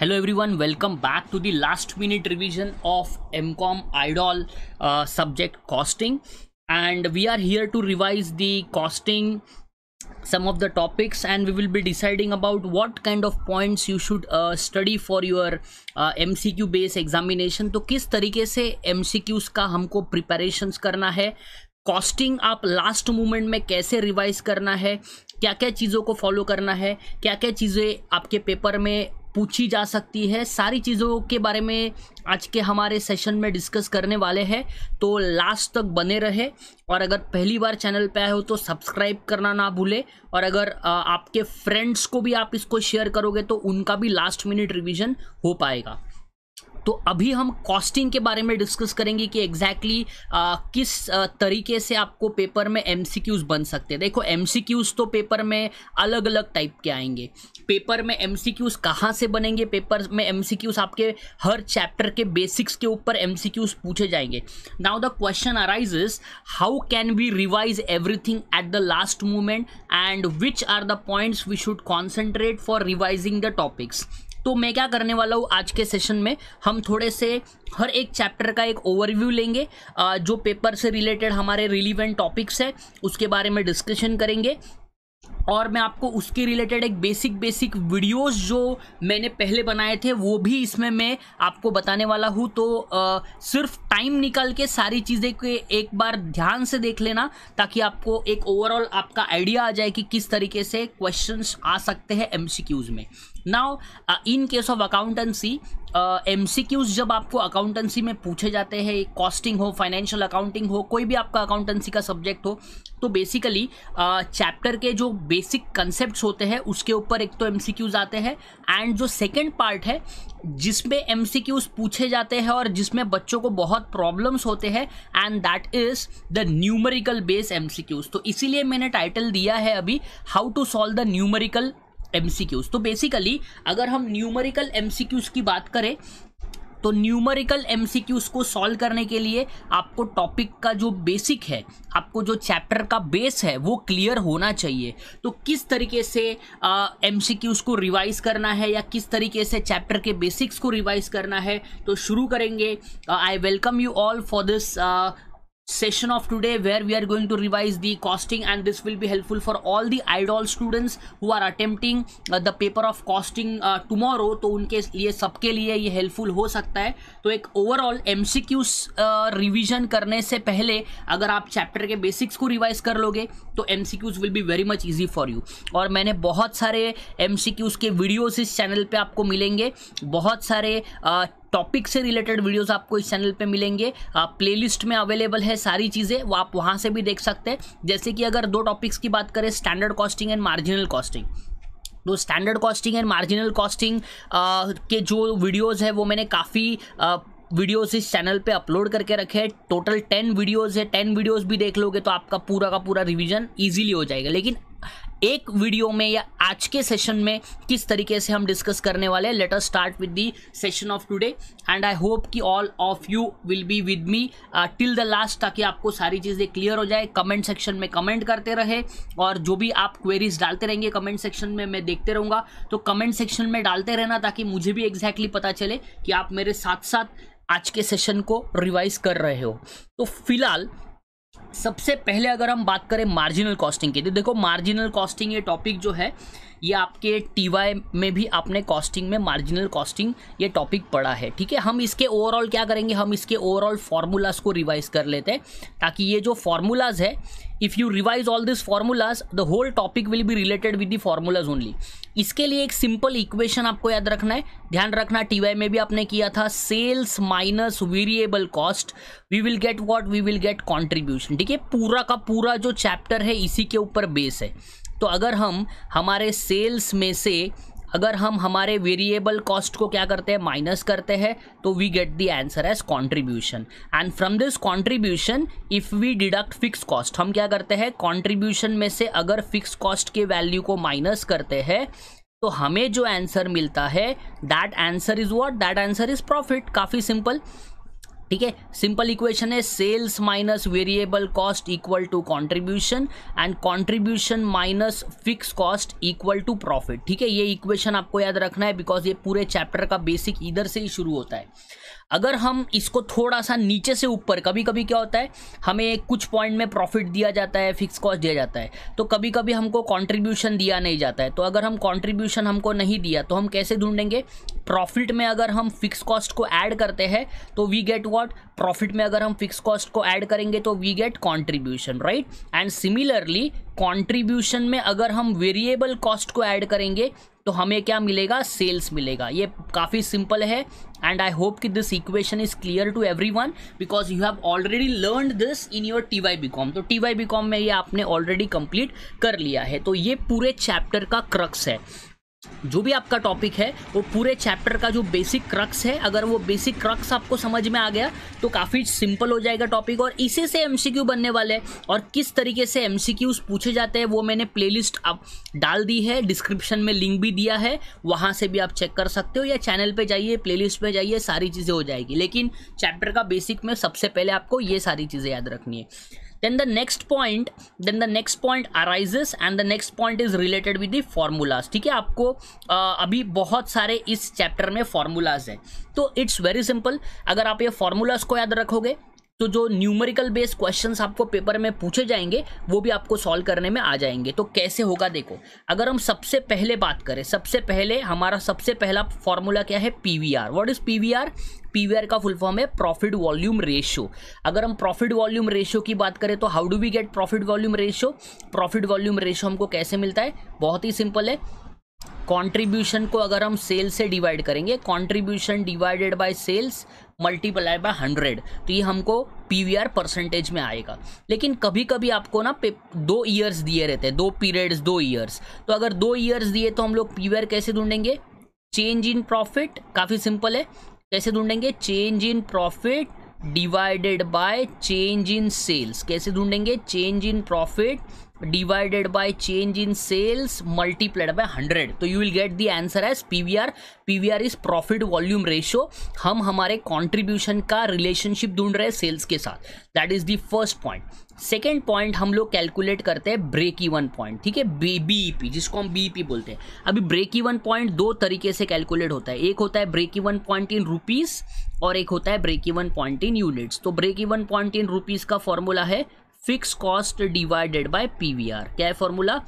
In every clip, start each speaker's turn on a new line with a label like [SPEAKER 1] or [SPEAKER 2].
[SPEAKER 1] Hello everyone welcome back to the last minute revision of MCom IDOL subject costing and we are here to revise the costing some of the topics and we will be deciding about what kind of points you should study for your MCQ base examination तो किस तरीके से M का हमको preparation करना है costing आप last moment में कैसे रिवाइज करना है क्या क्या चीज़ों को फॉलो करना है क्या क्या चीज़ें आपके पेपर में पूछी जा सकती है सारी चीज़ों के बारे में आज के हमारे सेशन में डिस्कस करने वाले हैं तो लास्ट तक बने रहे और अगर पहली बार चैनल पे आए हो तो सब्सक्राइब करना ना भूले और अगर आपके फ्रेंड्स को भी आप इसको शेयर करोगे तो उनका भी लास्ट मिनट रिविज़न हो पाएगा तो अभी हम कॉस्टिंग के बारे में डिस्कस करेंगे कि एग्जैक्टली exactly, किस आ, तरीके से आपको पेपर में एम बन सकते हैं देखो एम तो पेपर में अलग अलग टाइप के आएंगे पेपर में एम सी कहाँ से बनेंगे पेपर में एम आपके हर चैप्टर के बेसिक्स के ऊपर एम पूछे जाएंगे now the question arises how can we revise everything at the last moment and which are the points we should concentrate for revising the topics तो मैं क्या करने वाला हूँ आज के सेशन में हम थोड़े से हर एक चैप्टर का एक ओवरव्यू लेंगे जो पेपर से रिलेटेड हमारे रिलीवेंट टॉपिक्स है उसके बारे में डिस्कशन करेंगे और मैं आपको उसके रिलेटेड एक बेसिक बेसिक वीडियोस जो मैंने पहले बनाए थे वो भी इसमें मैं आपको बताने वाला हूँ तो आ, सिर्फ टाइम निकाल के सारी चीज़ें के एक बार ध्यान से देख लेना ताकि आपको एक ओवरऑल आपका आइडिया आ जाए कि किस तरीके से क्वेश्चंस आ सकते हैं एमसीक्यूज़ में now in case of accountancy M C Qs जब आपको अकाउंटेंसी में पूछे जाते हैं कॉस्टिंग हो फाइनेंशियल अकाउंटिंग हो कोई भी आपका अकाउंटेंसी का सब्जेक्ट हो तो बेसिकली चैप्टर uh, के जो बेसिक कंसेप्ट होते हैं उसके ऊपर एक तो एम सी क्यूज आते हैं एंड जो सेकेंड पार्ट है जिसमें एम सी क्यूज पूछे जाते हैं और जिसमें बच्चों को बहुत प्रॉब्लम्स होते हैं and that is the numerical base M C Qs तो इसीलिए मैंने टाइटल दिया है अभी how to solve the numerical M तो बेसिकली अगर हम न्यूमरिकल एम की बात करें तो न्यूमरिकल एम को सॉल्व करने के लिए आपको टॉपिक का जो बेसिक है आपको जो चैप्टर का बेस है वो क्लियर होना चाहिए तो किस तरीके से एम को रिवाइज करना है या किस तरीके से चैप्टर के बेसिक्स को रिवाइज करना है तो शुरू करेंगे I welcome you all for this session of today where we are going to revise the costing and this will be helpful for all the idol students who are attempting uh, the paper of costing uh, tomorrow to unke liye sabke liye ye helpful ho sakta hai to ek overall MCQs uh, revision karne se pehle agar aap chapter ke basics ko revise kar loge to MCQs will be very much easy for you aur maine bahut sare MCQs ke videos is channel pe aapko milenge bahut sare uh, topic से related videos आपको इस channel पे मिलेंगे playlist में available है सारी चीज़ें वो आप वहाँ से भी देख सकते हैं जैसे कि अगर दो टॉपिक्स की बात करें standard costing and marginal costing तो standard costing and marginal costing के जो वीडियोज़ है वो मैंने काफ़ी वीडियोस इस चैनल पे अपलोड करके रखे हैं टोटल टेन वीडियोस है टेन वीडियोस भी देख लोगे तो आपका पूरा का पूरा रिवीजन इजीली हो जाएगा लेकिन एक वीडियो में या आज के सेशन में किस तरीके से हम डिस्कस करने वाले हैं later start with the session of today and I hope कि all of you will be with me till the last ताकि आपको सारी चीज़ें क्लियर हो जाए कमेंट सेक्शन में कमेंट करते रहे और जो भी आप क्वेरीज डालते रहेंगे कमेंट सेक्शन में मैं देखते रहूँगा तो कमेंट सेक्शन में डालते रहना ताकि मुझे भी एग्जैक्टली exactly पता चले कि आप मेरे साथ साथ आज के सेशन को रिवाइज कर रहे हो तो फिलहाल सबसे पहले अगर हम बात करें मार्जिनल कॉस्टिंग की तो देखो मार्जिनल कॉस्टिंग ये टॉपिक जो है ये आपके टी में भी आपने कॉस्टिंग में मार्जिनल कॉस्टिंग ये टॉपिक पढ़ा है ठीक है हम इसके ओवरऑल क्या करेंगे हम इसके ओवरऑल फार्मूलाज को रिवाइज कर लेते हैं ताकि ये जो फार्मूलाज है if you revise all this formulas the whole topic will be related with the formulas only इसके लिए एक सिंपल इक्वेशन आपको याद रखना है ध्यान रखना टीवाई में भी आपने किया था sales minus variable cost we will get what we will get contribution ठीक है पूरा का पूरा जो चैप्टर है इसी के ऊपर बेस है तो अगर हम हमारे सेल्स में से अगर हम हमारे वेरिएबल कॉस्ट को क्या करते हैं माइनस करते हैं तो we get the answer as contribution and from this contribution if we deduct fix cost हम क्या करते हैं कॉन्ट्रीब्यूशन में से अगर फिक्स कॉस्ट के वैल्यू को माइनस करते हैं तो हमें जो आंसर मिलता है that answer is what that answer is profit काफ़ी सिंपल ठीक है सिंपल इक्वेशन है sales minus variable cost equal to contribution and contribution minus fix cost equal to profit ठीक है ये इक्वेशन आपको याद रखना है बिकॉज ये पूरे चैप्टर का बेसिक इधर से ही शुरू होता है अगर हम इसको थोड़ा सा नीचे से ऊपर कभी कभी क्या होता है हमें कुछ पॉइंट में प्रॉफिट दिया जाता है फिक्स कॉस्ट दिया जाता है तो कभी कभी हमको कंट्रीब्यूशन दिया नहीं जाता है तो अगर हम कंट्रीब्यूशन हमको नहीं दिया तो हम कैसे ढूंढेंगे प्रॉफिट में अगर हम फिक्स कॉस्ट को ऐड करते हैं तो वी गेट वो व्हाट प्रॉफिट में अगर हम फिक्स कॉस्ट को ऐड करेंगे तो we get contribution right and similarly contribution में अगर हम वेरिएबल कॉस्ट को ऐड करेंगे तो हमें क्या मिलेगा सेल्स मिलेगा ये काफ़ी सिंपल है एंड आई होप कि this equation is clear to every one because you have already learn this in your T Y B Com तो टी वाई बी कॉम में ये आपने ऑलरेडी कंप्लीट कर लिया है तो ये पूरे चैप्टर का क्रक्स है जो भी आपका टॉपिक है वो पूरे चैप्टर का जो बेसिक क्रक्स है अगर वो बेसिक क्रक्स आपको समझ में आ गया तो काफ़ी सिंपल हो जाएगा टॉपिक और इसी से एमसीक्यू बनने वाले हैं और किस तरीके से एमसीक्यूज पूछे जाते हैं वो मैंने प्लेलिस्ट आप डाल दी है डिस्क्रिप्शन में लिंक भी दिया है वहाँ से भी आप चेक कर सकते हो या चैनल पर जाइए प्ले लिस्ट जाइए सारी चीज़ें हो जाएगी लेकिन चैप्टर का बेसिक में सबसे पहले आपको ये सारी चीज़ें याद रखनी है then the next point then the next point arises and the next point is related with the formulas ठीक है आपको uh, अभी बहुत सारे इस चैप्टर में फार्मूलाज हैं तो इट्स वेरी सिंपल अगर आप ये फार्मूलाज को याद रखोगे तो जो न्यूमेरिकल बेस्ड क्वेश्चन आपको पेपर में पूछे जाएंगे वो भी आपको सॉल्व करने में आ जाएंगे तो कैसे होगा देखो अगर हम सबसे पहले बात करें सबसे पहले हमारा सबसे पहला फॉर्मूला क्या है P V R what is P V R P V R का फुल फॉर्म है प्रॉफिट वॉल्यूम रेशियो अगर हम प्रॉफिट वॉल्यूम रेशियो की बात करें तो how do we get profit volume ratio profit volume ratio हमको कैसे मिलता है बहुत ही सिंपल है कॉन्ट्रीब्यूशन को अगर हम सेल्स से डिवाइड करेंगे contribution divided by sales multiply by hundred तो ये हमको पीवीआर परसेंटेज में आएगा लेकिन कभी कभी आपको ना दो ईयर्स दिए रहते हैं दो पीरियड्स दो ईयर्स तो अगर दो ईयर्स दिए तो हम लोग पी कैसे ढूंढेंगे चेंज इन प्रॉफिट काफ़ी सिंपल है कैसे ढूंढेंगे change in profit divided by change in sales कैसे ढूंढेंगे change in profit divided by change in sales multiplied by 100 तो you will get the answer as P V R P V R is profit volume ratio हम हमारे contribution का relationship ढूंढ रहे हैं sales के साथ that is the first point second point हम लोग कैलकुलेट करते हैं ब्रेक इवन पॉइंट ठीक है बीईपी e जिसको हम बीईपी e बोलते हैं अभी ब्रेक इवन पॉइंट दो तरीके से कैलकुलेट होता है एक होता है break even point in rupees और एक होता है break even point in units तो break even point in rupees का फॉर्मूला है fix cost divided by PVR क्या है फॉर्मूला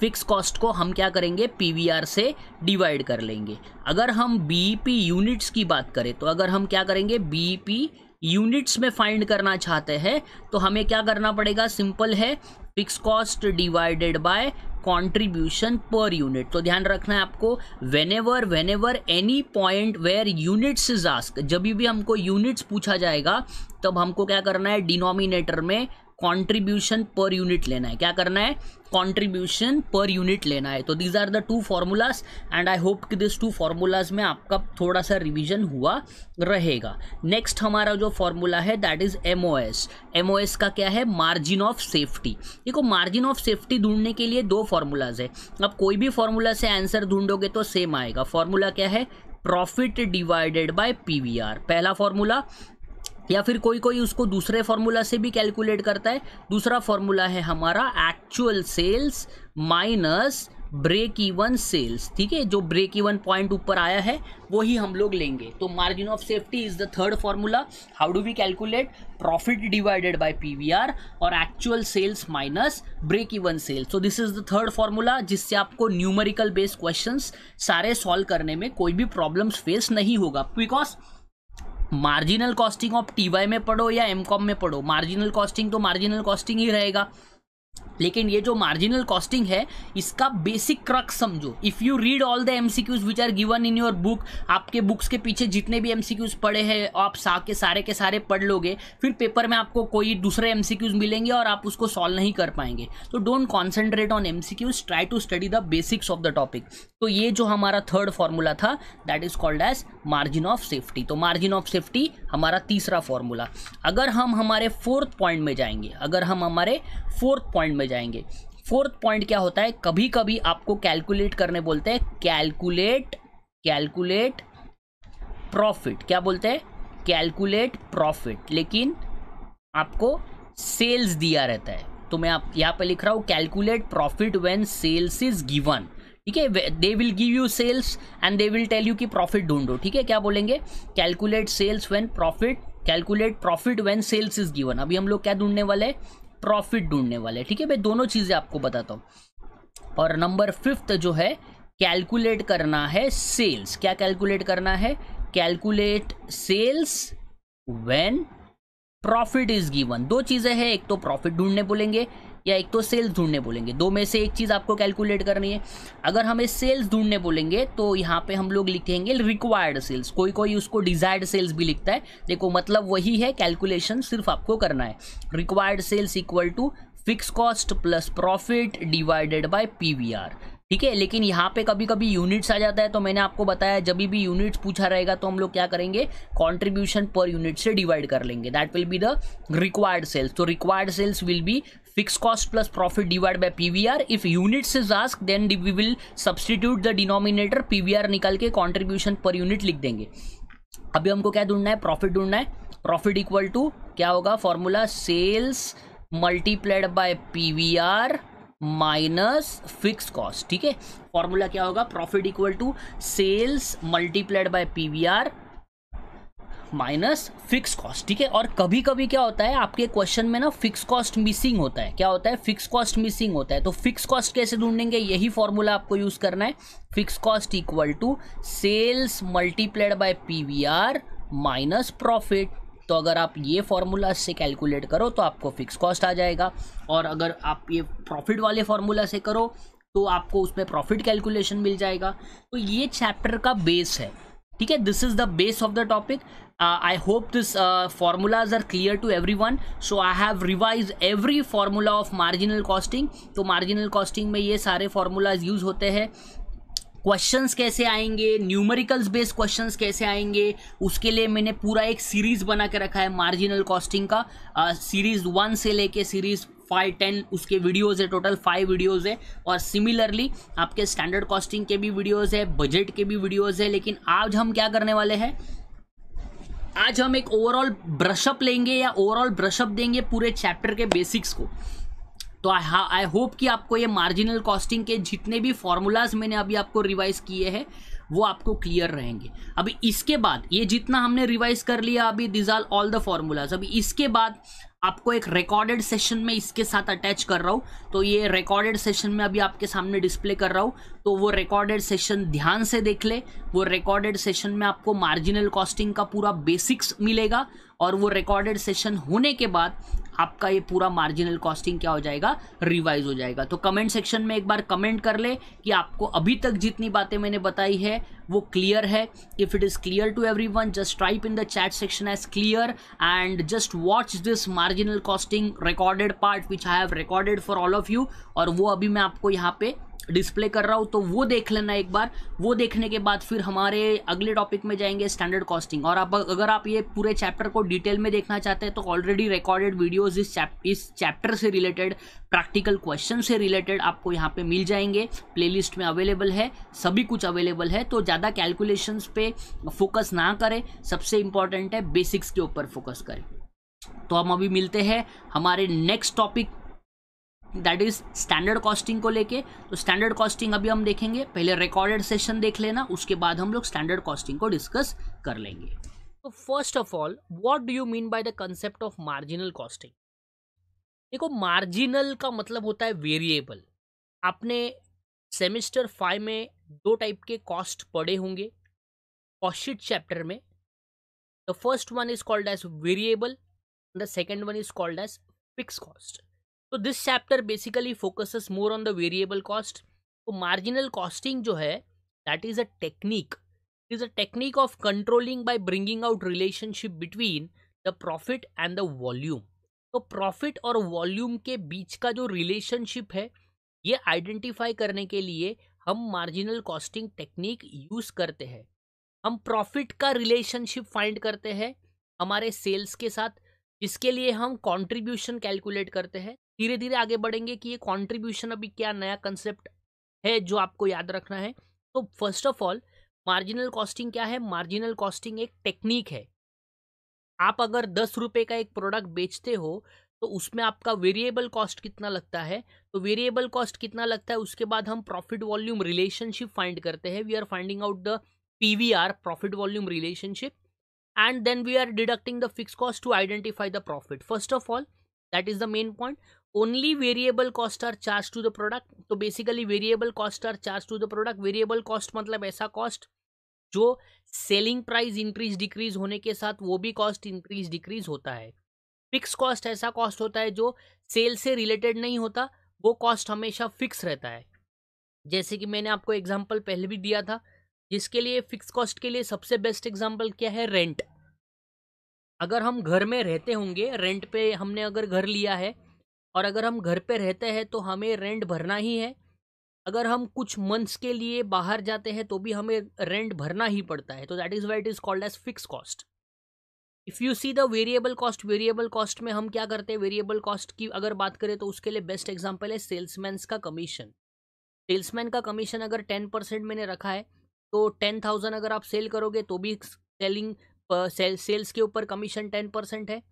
[SPEAKER 1] फिक्स कॉस्ट को हम क्या करेंगे पीवीआर से डिवाइड कर लेंगे अगर हम बीपी यूनिट्स की बात करें तो अगर हम क्या करेंगे बीपी यूनिट्स में फाइंड करना चाहते हैं तो हमें क्या करना पड़ेगा सिंपल है fix cost divided by contribution per unit तो ध्यान रखना है आपको whenever whenever any point where units is ask जब भी हमको यूनिट्स पूछा जाएगा तब हमको क्या करना है डिनोमिनेटर में कॉन्ट्रीब्यूशन पर यूनिट लेना है क्या करना है कॉन्ट्रीब्यूशन पर यूनिट लेना है तो these are the two formulas and I hope कि दिस टू फार्मूलाज में आपका थोड़ा सा रिविजन हुआ रहेगा नेक्स्ट हमारा जो फार्मूला है that is M O S M O S का क्या है मार्जिन ऑफ सेफ्टी देखो मार्जिन ऑफ सेफ्टी ढूंढने के लिए दो फार्मूलाज है अब कोई भी फार्मूला से आंसर ढूंढोगे तो सेम आएगा फार्मूला क्या है प्रॉफिट डिवाइडेड बाय पीवीआर पहला फॉर्मूला या फिर कोई कोई उसको दूसरे फॉर्मूला से भी कैलकुलेट करता है दूसरा फॉर्मूला है हमारा actual sales minus break even sales ठीक है जो ब्रेक इवन पॉइंट ऊपर आया है वो ही हम लोग लेंगे तो margin of safety is the third formula how do we calculate profit divided by PVR और actual sales minus break even sales so this is the third formula जिससे आपको न्यूमेरिकल बेस्ड क्वेश्चंस सारे सॉल्व करने में कोई भी problems face नहीं होगा because marginal costing of T Y में पढ़ो या एमकॉम में पढ़ो मार्जिनल कॉस्टिंग तो मार्जिनल कॉस्टिंग ही रहेगा लेकिन ये जो मार्जिनल कॉस्टिंग है इसका बेसिक क्रक समझो if you read all the MCQs which are given in your book आपके बुक्स के पीछे जितने भी एमसीक्यूज पढ़े हैं आप सा के सारे के सारे पढ़ लोगे फिर पेपर में आपको कोई दूसरे एमसीक्यूज मिलेंगे और आप उसको सॉल्व नहीं कर पाएंगे तो don't concentrate on MCQs try to study the basics of the topic तो ये जो हमारा थर्ड फॉर्मूला था that is called as margin of safety तो मार्जिन ऑफ सेफ्टी हमारा तीसरा फॉर्मूला अगर हम हमारे फोर्थ पॉइंट में जाएंगे अगर हम हमारे फोर्थ पॉइंट में जाएंगे फोर्थ पॉइंट क्या होता है कभी कभी आपको कैलकुलेट करने बोलते हैं कैलकुलेट कैलकुलेट प्रॉफिट क्या बोलते हैं कैलकुलेट प्रॉफिट लेकिन आपको सेल्स दिया रहता है तो मैं आप यहाँ पे लिख रहा हूँ calculate profit when sales is given ठीक है they will give you sales and they will tell you कि प्रॉफिट ढूंढो ठीक है क्या बोलेंगे calculate sales when profit calculate profit when sales is given अभी हम लोग क्या ढूंढने वाले प्रॉफिट ढूंढने वाले ठीक है भाई दोनों चीज़ें आपको बताता हूँ और नंबर फिफ्थ जो है कैलकुलेट करना है सेल्स क्या कैलकुलेट करना है calculate sales when profit is given दो चीज़ें हैं एक तो प्रॉफिट ढूंढने बोलेंगे या एक तो सेल्स ढूंढने बोलेंगे दो में से एक चीज़ आपको कैलकुलेट करनी है अगर हमें सेल्स ढूंढने बोलेंगे तो यहाँ पे हम लोग लिखेंगे रिक्वायर्ड सेल्स कोई कोई उसको डिजायर्ड सेल्स भी लिखता है देखो मतलब वही है कैलकुलेशन सिर्फ आपको करना है required sales equal to fix cost plus profit divided by P ठीक है लेकिन यहाँ पे कभी कभी यूनिट्स आ जाता है तो मैंने आपको बताया जब भी यूनिट्स पूछा रहेगा तो हम लोग क्या करेंगे कॉन्ट्रीब्यूशन पर यूनिट से डिवाइड कर लेंगे that will be the required sales तो required sales will be fix cost plus profit divide by PVR if units is asked, will we the denominator P V R निकाल के contribution per unit लिख देंगे अभी हमको क्या ढूंढना है प्रॉफिट ढूंढना है प्रॉफिट इक्वल टू क्या होगा formula sales multiplied by PVR V minus fix cost ठीक है फॉर्मूला क्या होगा profit equal to sales multiplied by PVR minus fix cost ठीक है और कभी कभी क्या होता है आपके क्वेश्चन में ना फिक्स कॉस्ट मिसिंग होता है क्या होता है फिक्स कॉस्ट मिसिंग होता है तो फिक्स कॉस्ट कैसे ढूंढेंगे यही फॉर्मूला आपको यूज करना है fix cost equal to sales multiplied by PVR minus profit तो अगर आप ये फार्मूला से कैलकुलेट करो तो आपको फिक्स कॉस्ट आ जाएगा और अगर आप ये प्रॉफिट वाले फार्मूला से करो तो आपको उसमें प्रॉफिट कैलकुलेशन मिल जाएगा तो ये चैप्टर का बेस है ठीक है this is the base of the topic I hope this formulas are clear to every one so I have revise every formula of marginal costing तो मार्जिनल कॉस्टिंग में ये सारे फार्मूलाज यूज़ होते हैं क्वेश्चंस कैसे आएंगे न्यूमेरिकल्स बेस्ड क्वेश्चंस कैसे आएंगे उसके लिए मैंने पूरा एक सीरीज़ बना के रखा है मार्जिनल कॉस्टिंग का सीरीज़ वन से लेके सीरीज़ फाइव टेन उसके वीडियोस है टोटल फाइव वीडियोस है और सिमिलरली आपके स्टैंडर्ड कॉस्टिंग के भी वीडियोस है बजट के भी वीडियोज़ है लेकिन आज हम क्या करने वाले हैं आज हम एक ओवरऑल ब्रशअप लेंगे या ओवरऑल ब्रशअप देंगे पूरे चैप्टर के बेसिक्स को तो आई होप कि आपको ये मार्जिनल कॉस्टिंग के जितने भी फॉर्मूलाज मैंने अभी आपको रिवाइज किए हैं वो आपको क्लियर रहेंगे अभी इसके बाद ये जितना हमने रिवाइज कर लिया अभी these are all the formulas अभी इसके बाद आपको एक रिकॉर्डेड सेशन में इसके साथ अटैच कर रहा हूँ तो ये रिकॉर्डेड सेशन में अभी आपके सामने डिस्प्ले कर रहा हूँ तो वो रिकॉर्डेड सेशन ध्यान से देख ले वो रिकॉर्डेड सेशन में आपको मार्जिनल कॉस्टिंग का पूरा बेसिक्स मिलेगा और वो रिकॉर्डेड सेशन होने के बाद आपका ये पूरा मार्जिनल कॉस्टिंग क्या हो जाएगा रिवाइज हो जाएगा तो कमेंट सेक्शन में एक बार कमेंट कर ले कि आपको अभी तक जितनी बातें मैंने बताई है वो क्लियर है if it is clear to every one just type in the chat section as clear and just watch this marginal costing recorded part which I have recorded for all of you और वो अभी मैं आपको यहाँ पे display कर रहा हूँ तो वो देख लेना एक बार वो देखने के बाद फिर हमारे अगले टॉपिक में जाएंगे स्टैंडर्ड कॉस्टिंग और आप अगर आप ये पूरे चैप्टर को डिटेल में देखना चाहते हैं तो ऑलरेडी रिकॉर्डेड वीडियोज़ इस चैप इस चैप्टर से रिलेटेड प्रैक्टिकल क्वेश्चन से रिलेटेड आपको यहाँ पे मिल जाएंगे प्लेलिस्ट में अवेलेबल है सभी कुछ अवेलेबल है तो ज़्यादा कैलकुलेशंस पे फोकस ना करें सबसे इम्पॉर्टेंट है बेसिक्स के ऊपर फोकस करें तो हम अभी मिलते हैं हमारे next topic that is standard costing को लेके तो स्टैंडर्ड कॉस्टिंग अभी हम देखेंगे पहले रिकॉर्डेड सेशन देख लेना उसके बाद हम लोग स्टैंडर्ड कॉस्टिंग को डिस्कस कर लेंगे तो first of all what do you mean by the concept of marginal costing देखो मार्जिनल का मतलब होता है वेरिएबल आपने सेमिस्टर फाइव में दो टाइप के कॉस्ट पढ़े होंगे कॉस्टशीट चैप्टर में the first one is called as variable the second one is called as fix cost तो this chapter basically focuses more on the variable cost तो marginal costing जो है that is a technique is a technique of controlling by bringing out relationship between the profit and the volume तो profit और volume के बीच का जो relationship है ये आइडेंटिफाई करने के लिए हम मार्जिनल कॉस्टिंग टेक्निक यूज करते हैं हम प्रॉफिट का रिलेशनशिप फाइंड करते हैं हमारे सेल्स के साथ जिसके लिए हम कंट्रीब्यूशन कैलकुलेट करते हैं धीरे धीरे आगे बढ़ेंगे कि ये कॉन्ट्रीब्यूशन अभी क्या नया कंसेप्ट है जो आपको याद रखना है तो first of all marginal costing क्या है मार्जिनल कॉस्टिंग एक टेक्निक है आप अगर दस रुपये का एक प्रोडक्ट बेचते हो तो उसमें आपका वेरिएबल कॉस्ट कितना लगता है तो वेरिएबल कॉस्ट कितना लगता है उसके बाद हम प्रॉफिट वॉल्यूम रिलेशनशिप फाइंड करते हैं we are finding out the P V R profit volume relationship and then we are deducting the fix cost to identify the profit first of all that is the main point only variable cost are charge to the product तो basically variable cost are charge to the product variable cost मतलब ऐसा cost जो selling price increase decrease होने के साथ वो भी cost increase decrease होता है फिक्स कॉस्ट ऐसा कॉस्ट होता है जो सेल से रिलेटेड नहीं होता वो कॉस्ट हमेशा फिक्स रहता है जैसे कि मैंने आपको एग्जाम्पल पहले भी दिया था जिसके लिए फिक्स कॉस्ट के लिए सबसे बेस्ट एग्जाम्पल क्या है रेंट अगर हम घर में रहते होंगे रेंट पे हमने अगर घर लिया है और अगर हम घर पे रहते हैं तो हमें रेंट भरना ही है अगर हम कुछ मंथ्स के लिए बाहर जाते हैं तो भी हमें रेंट भरना ही पड़ता है तो that is why it is called as fix cost if you see the variable cost variable cost में हम क्या करते हैं वेरिएबल कॉस्ट की अगर बात करें तो उसके लिए बेस्ट एग्जाम्पल है सेल्समैन्स का कमीशन सेल्समैन का कमीशन अगर टेन परसेंट मैंने रखा है तो टेन थाउजेंड अगर आप सेल करोगे तो भी सेलिंग सेल्स के ऊपर कमीशन टेन परसेंट है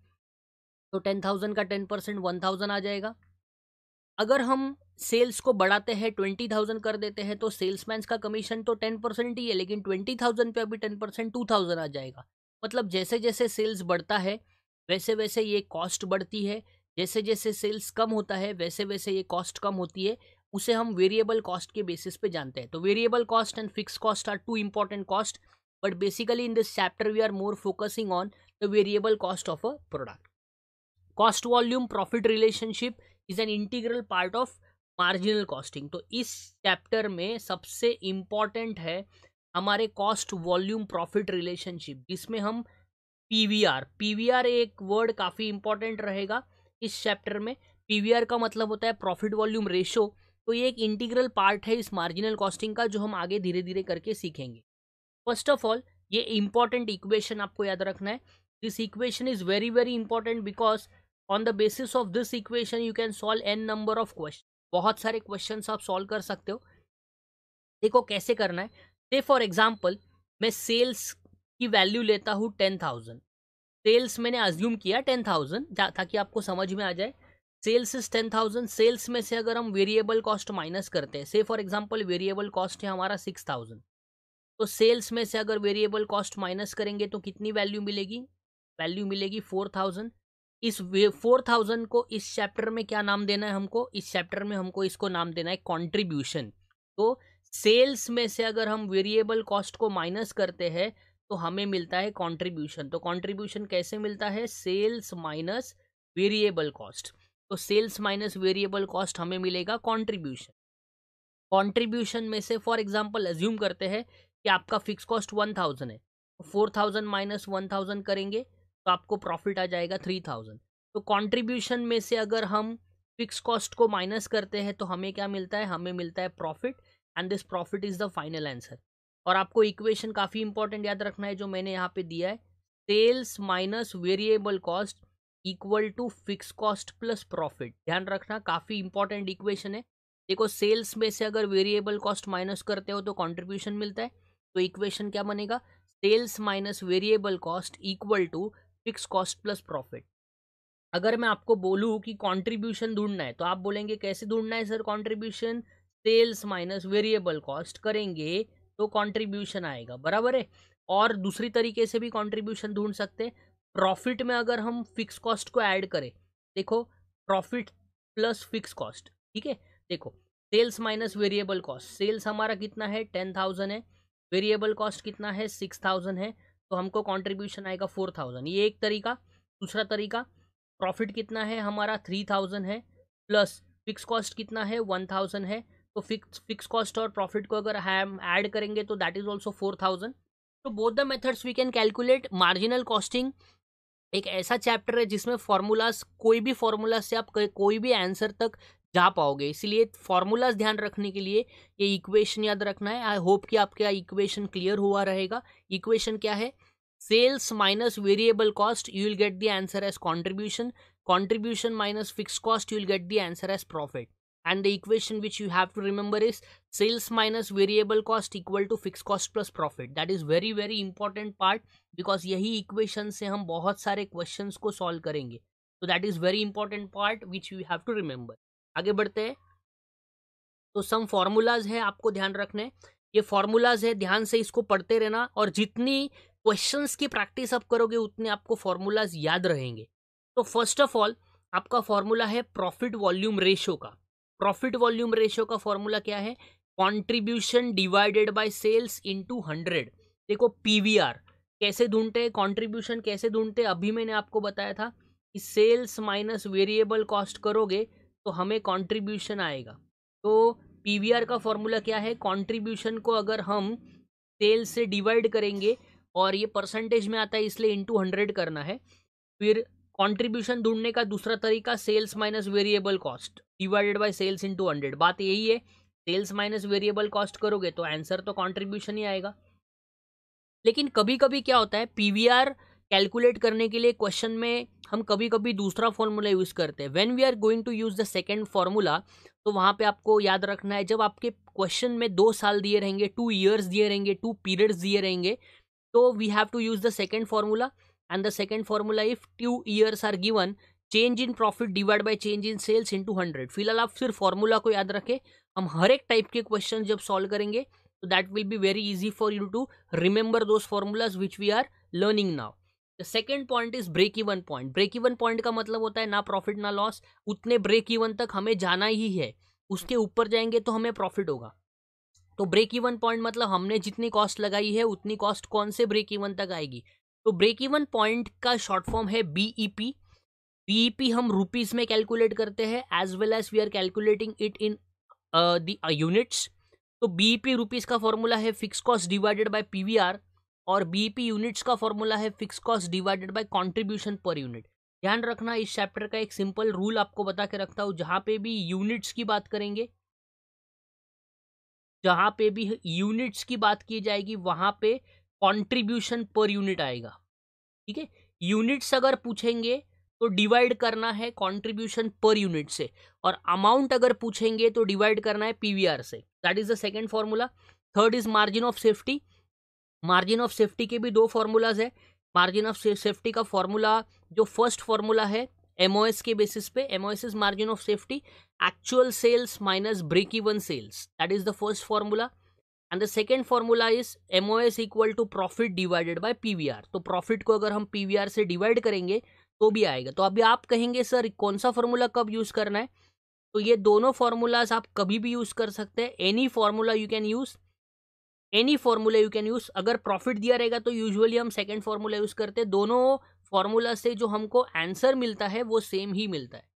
[SPEAKER 1] तो टेन थाउजेंड का टेन परसेंट वन थाउजेंड आ जाएगा अगर हम सेल्स को बढ़ाते हैं ट्वेंटी थाउजेंड कर देते हैं तो सेल्समैन का कमीशन तो टेन परसेंट ही है लेकिन ट्वेंटी थाउजेंड पर अभी टेन परसेंट टू थाउजेंड आ जाएगा मतलब जैसे जैसे सेल्स बढ़ता है वैसे वैसे ये कॉस्ट बढ़ती है जैसे जैसे सेल्स कम होता है वैसे वैसे ये कॉस्ट कम होती है उसे हम वेरिएबल कॉस्ट के बेसिस पे जानते हैं तो variable cost and fix cost are two important cost but basically in this chapter we are more focusing on the variable cost of a product cost volume profit relationship is an integral part of marginal costing तो इस chapter में सबसे important है हमारे cost volume profit relationship जिसमें हम PVR PVR एक word काफ़ी इंपॉर्टेंट रहेगा इस चैप्टर में पीवीआर का मतलब होता है प्रॉफिट वॉल्यूम रेशो तो ये एक इंटीग्रल पार्ट है इस मार्जिनल कॉस्टिंग का जो हम आगे धीरे धीरे करके सीखेंगे फर्स्ट ऑफ ऑल ये इंपॉर्टेंट इक्वेशन आपको याद रखना है this equation is very very important because on the basis of this equation you can solve an number of question बहुत सारे क्वेश्चन आप सॉल्व कर सकते हो देखो कैसे करना है से फॉर एग्जाम्पल मैं सेल्स की वैल्यू लेता हूँ टेन थाउजेंड सेल्स मैंने अज्यूम किया टेन थाउजेंड ताकि आपको समझ में आ जाए sales is ten thousand sales में से अगर हम वेरिएबल कॉस्ट माइनस करते हैं से फॉर एग्जाम्पल वेरिएबल कॉस्ट है हमारा सिक्स थाउजेंड तो सेल्स में से अगर वेरिएबल कॉस्ट माइनस करेंगे तो कितनी वैल्यू मिलेगी वैल्यू मिलेगी फोर थाउजेंड इस फोर थाउजेंड को इस चैप्टर में क्या नाम देना है हमको इस चैप्टर में हमको इसको नाम देना है कॉन्ट्रीब्यूशन तो सेल्स में से अगर हम वेरिएबल कॉस्ट को माइनस करते हैं तो हमें मिलता है कंट्रीब्यूशन तो कंट्रीब्यूशन कैसे मिलता है सेल्स माइनस वेरिएबल कॉस्ट तो सेल्स माइनस वेरिएबल कॉस्ट हमें मिलेगा कॉन्ट्रीब्यूशन कॉन्ट्रीब्यूशन में से फॉर एग्जाम्पल एज्यूम करते हैं कि आपका फिक्स कॉस्ट वन थाउजेंड है four thousand minus one thousand करेंगे तो आपको प्रॉफिट आ जाएगा थ्री थाउजेंड तो कंट्रीब्यूशन में से अगर हम फिक्स कॉस्ट को माइनस करते हैं तो हमें क्या मिलता है हमें मिलता है profit and this profit is the final answer और आपको इक्वेशन काफ़ी इंपॉर्टेंट याद रखना है जो मैंने यहाँ पे दिया है sales minus variable cost equal to fix cost plus profit ध्यान रखना काफ़ी इंपॉर्टेंट इक्वेशन है देखो सेल्स में से अगर वेरिएबल कॉस्ट माइनस करते हो तो कॉन्ट्रीब्यूशन मिलता है तो इक्वेशन क्या बनेगा sales minus variable cost equal to fix cost plus profit अगर मैं आपको बोलूँ कि कंट्रीब्यूशन ढूंढना है तो आप बोलेंगे कैसे ढूंढना है sir contribution sales minus variable cost करेंगे तो कंट्रीब्यूशन आएगा बराबर है और दूसरी तरीके से भी कंट्रीब्यूशन ढूंढ सकते हैं प्रॉफिट में अगर हम फिक्स कॉस्ट को ऐड करें देखो प्रॉफिट प्लस फिक्स कॉस्ट ठीक है देखो sales minus variable cost sales हमारा कितना है टेन थाउजेंड है वेरिएबल कॉस्ट कितना है सिक्स थाउजेंड है तो हमको कॉन्ट्रीब्यूशन आएगा फोर थाउजेंड ये एक तरीका दूसरा तरीका प्रॉफिट कितना है हमारा थ्री थाउजेंड है प्लस फिक्स कॉस्ट कितना है वन थाउजेंड है तो फिक्स फिक्स कॉस्ट और प्रॉफिट को अगर हम ऐड करेंगे तो that is also four thousand तो both the methods we can calculate marginal costing एक ऐसा चैप्टर है जिसमें फार्मूलाज कोई भी फार्मूला से आप कोई भी आंसर तक जा पाओगे इसलिए फॉर्मूलाज ध्यान रखने के लिए ये इक्वेशन याद रखना है आई होप कि आपके यहाँ इक्वेशन क्लियर हुआ रहेगा इक्वेशन क्या है sales minus variable cost you will get the answer as contribution contribution minus fix cost you will get the answer as profit and the equation which you have to remember is sales minus variable cost equal to fix cost plus profit that is very very important part because यही equation से हम बहुत सारे question को solve करेंगे so that is very important part which you have to remember आगे बढ़ते हैं तो सम फॉर्मूलाज है आपको ध्यान रखने ये फॉर्मूलाज है ध्यान से इसको पढ़ते रहना और जितनी क्वेश्चंस की प्रैक्टिस आप करोगे उतने आपको फॉर्मूलाज याद रहेंगे तो फर्स्ट ऑफ ऑल आपका फॉर्मूला है प्रॉफिट वॉल्यूम रेशो का प्रॉफिट वॉल्यूम रेशो का फॉर्मूला क्या है contribution divided by sales into hundred देखो पीवीआर कैसे ढूंढते हैं कॉन्ट्रीब्यूशन कैसे ढूंढते अभी मैंने आपको बताया था कि सेल्स माइनस वेरिएबल कॉस्ट करोगे तो हमें कंट्रीब्यूशन आएगा तो पीवीआर का फॉर्मूला क्या है कंट्रीब्यूशन को अगर हम सेल से डिवाइड करेंगे और ये परसेंटेज में आता है इसलिए इंटू हंड्रेड करना है फिर कंट्रीब्यूशन ढूंढने का दूसरा तरीका sales minus variable cost divided by sales into hundred बात यही है सेल्स माइनस वेरिएबल कॉस्ट करोगे तो आंसर तो कॉन्ट्रीब्यूशन ही आएगा लेकिन कभी कभी क्या होता है पी वी कैलकुलेट करने के लिए क्वेश्चन में हम कभी कभी दूसरा फॉर्मूला यूज़ करते हैं when we are going to use the second formula तो वहाँ पे आपको याद रखना है जब आपके क्वेश्चन में दो साल दिए रहेंगे टू ईयर्स दिए रहेंगे टू पीरियड्स दिए रहेंगे तो we have to use the second formula and the second formula if two years are given change in profit divide by change in sales into hundred फिलहाल आप सिर्फ formula को याद रखें हम हर एक टाइप के क्वेश्चन जब सॉल्व करेंगे तो that will be very easy for you to remember those formulas which we are learning now second point is break even point break even point का मतलब होता है ना प्रॉफिट ना लॉस उतने ब्रेक इवन तक हमें जाना ही है उसके ऊपर जाएंगे तो हमें प्रॉफिट होगा तो ब्रेक इवन पॉइंट मतलब हमने जितनी कॉस्ट लगाई है उतनी कॉस्ट कौन से ब्रेक इवन तक आएगी तो ब्रेक इवन पॉइंट का शॉर्ट फॉर्म है बीईपी बीईपी e e हम रुपीज़ में कैलकुलेट करते हैं as well as we are calculating it in the units तो बीईपी रुपीज़ e का फॉर्मूला है fix cost divided by PVR और बीपी यूनिट्स का फॉर्मूला है fix cost divided by contribution per unit ध्यान रखना इस चैप्टर का एक सिंपल रूल आपको बता के रखता हूँ जहाँ पे भी यूनिट्स की बात करेंगे जहाँ पे भी यूनिट्स की बात की जाएगी वहाँ पे कंट्रीब्यूशन पर यूनिट आएगा ठीक है यूनिट्स अगर पूछेंगे तो डिवाइड करना है कंट्रीब्यूशन पर यूनिट से और अमाउंट अगर पूछेंगे तो डिवाइड करना है पीवीआर से that is the second formula third is margin of safety margin of safety के भी दो फार्मूलाज है मार्जिन ऑफ सेफ्टी का फार्मूला जो फर्स्ट फार्मूला है एमओएस के बेसिस पे MOS is margin of safety actual sales minus break even sales that is the first formula and the second formula is MOS equal to profit divided by PVR तो profit को अगर हम PVR से divide करेंगे तो भी आएगा तो अभी आप कहेंगे सर कौन सा फार्मूला कब यूज़ करना है तो ये दोनों फार्मूलाज आप कभी भी यूज़ कर सकते हैं any formula you can use any formula you can use अगर प्रॉफिट दिया रहेगा तो यूजुअली हम सेकेंड फार्मूला यूज़ करते हैं दोनों फार्मूला से जो हमको आंसर मिलता है वो सेम ही मिलता है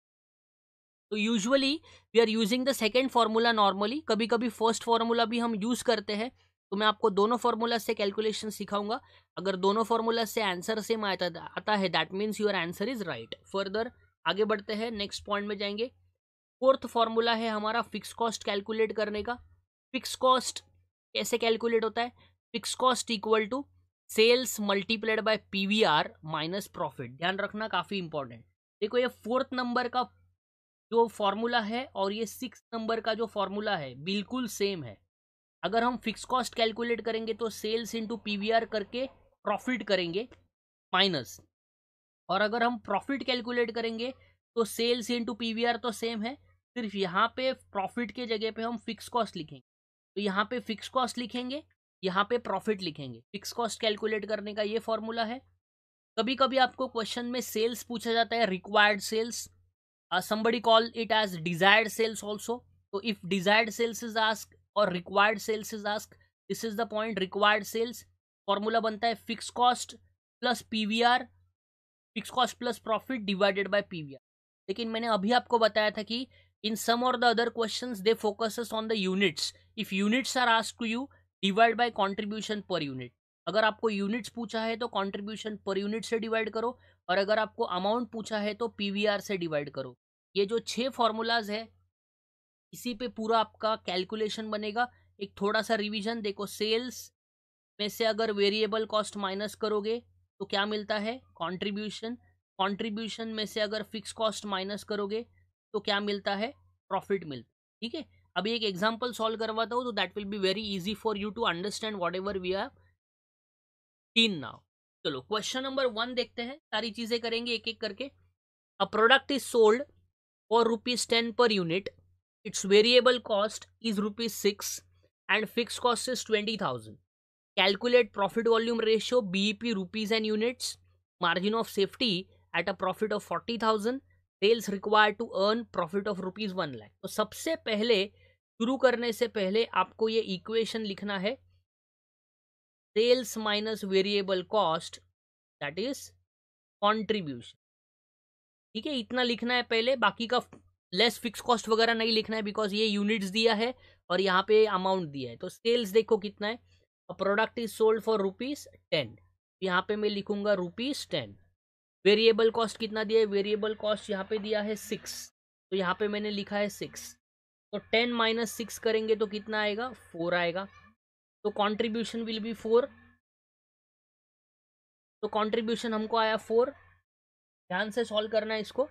[SPEAKER 1] तो usually we are using the second formula normally कभी कभी फर्स्ट फार्मूला भी हम यूज़ करते हैं तो मैं आपको दोनों फार्मूला से कैलकुलेशन सिखाऊंगा अगर दोनों फार्मूला से आंसर सेम आता आता है that means your answer is right further आगे बढ़ते हैं नेक्स्ट पॉइंट में जाएंगे फोर्थ फार्मूला है हमारा फिक्स कॉस्ट कैलकुलेट करने का फिक्स कॉस्ट कैसे कैलकुलेट होता है fix cost equal to sales multiplied by PVR minus profit ध्यान रखना काफ़ी इंपॉर्टेंट देखो ये फोर्थ नंबर का जो फॉर्मूला है और ये सिक्स नंबर का जो फॉर्मूला है बिल्कुल सेम है अगर हम फिक्स कॉस्ट कैलकुलेट करेंगे तो सेल्स इंटू पीवीआर करके प्रॉफिट करेंगे माइनस और अगर हम प्रॉफिट कैलकुलेट करेंगे तो सेल्स इंटू पीवीआर तो सेम है सिर्फ यहाँ पे प्रॉफिट के जगह पे हम फिक्स कॉस्ट लिखेंगे तो यहाँ पे फिक्स कॉस्ट लिखेंगे यहाँ पे प्रॉफिट लिखेंगे फिक्स कॉस्ट कैलकुलेट करने का ये फॉर्मूला है कभी कभी आपको क्वेश्चन में सेल्स पूछा जाता है required sales somebody call it as desired sales also तो if desired sales is ask और required sales is ask this is the point required sales formula बनता है fix cost plus PVR fix cost plus profit divided by PVR लेकिन मैंने अभी आपको बताया था कि in some or the other questions they focuses on the units if units are asked to you divide by contribution per unit अगर आपको units पूछा है तो कंट्रीब्यूशन पर यूनिट से डिवाइड करो और अगर आपको अमाउंट पूछा है तो पीवीआर से डिवाइड करो ये जो छह फॉर्मूलाज है इसी पे पूरा आपका कैलकुलेशन बनेगा एक थोड़ा सा रिवीजन देखो सेल्स में से अगर वेरिएबल कॉस्ट माइनस करोगे तो क्या मिलता है कंट्रीब्यूशन कंट्रीब्यूशन में से अगर फिक्स कॉस्ट माइनस करोगे तो क्या मिलता है प्रॉफिट मिलता है ठीक है अभी एक एग्जाम्पल सॉल्व करवाता हूँ तो that will be very easy for you to understand whatever we are तीन नाउ चलो क्वेश्चन नंबर वन देखते हैं सारी चीजें करेंगे एक एक करके a product is sold for rupees ten per unit its variable cost is rupees six and fix cost is twenty thousand calculate profit volume ratio BEP rupees and units margin of safety at a profit of forty thousand sales require to earn profit of rupees one lakh तो सबसे पहले शुरू करने से
[SPEAKER 2] पहले आपको ये equation लिखना है sales minus variable cost that is contribution ठीक है इतना
[SPEAKER 1] लिखना है पहले बाकी का लेस फिक्स कॉस्ट वगैरह नहीं लिखना है बिकॉज ये यूनिट्स दिया है और यहाँ पे अमाउंट दिया है तो सेल्स देखो कितना है product is sold for rupees ten यहाँ पे मैं लिखूंगा रुपीज टेन वेरिएबल कॉस्ट कितना दिया है वेरिएबल कॉस्ट यहाँ पे दिया है सिक्स तो यहाँ पे मैंने लिखा है सिक्स तो टेन माइनस सिक्स करेंगे तो
[SPEAKER 2] कितना आएगा फोर आएगा तो कॉन्ट्रीब्यूशन विल बी फोर तो कॉन्ट्रीब्यूशन हमको आया फोर ध्यान से सॉल्व करना है इसको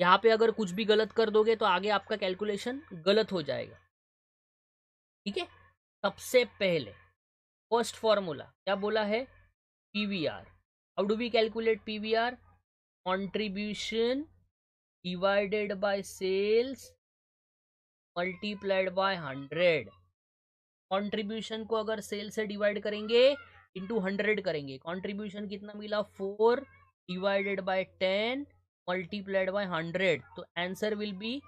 [SPEAKER 1] यहाँ पे अगर कुछ भी गलत कर दोगे तो आगे आपका कैलकुलेशन गलत हो जाएगा ठीक है सबसे पहले फर्स्ट फॉर्मूला क्या बोला है P V R do we calculate P V R contribution divided by sales multiplied by hundred contribution को अगर सेल्स से डिवाइड करेंगे इंटू हंड्रेड करेंगे कॉन्ट्रीब्यूशन कितना मिला four divided by ten multiplied by hundred तो answer will be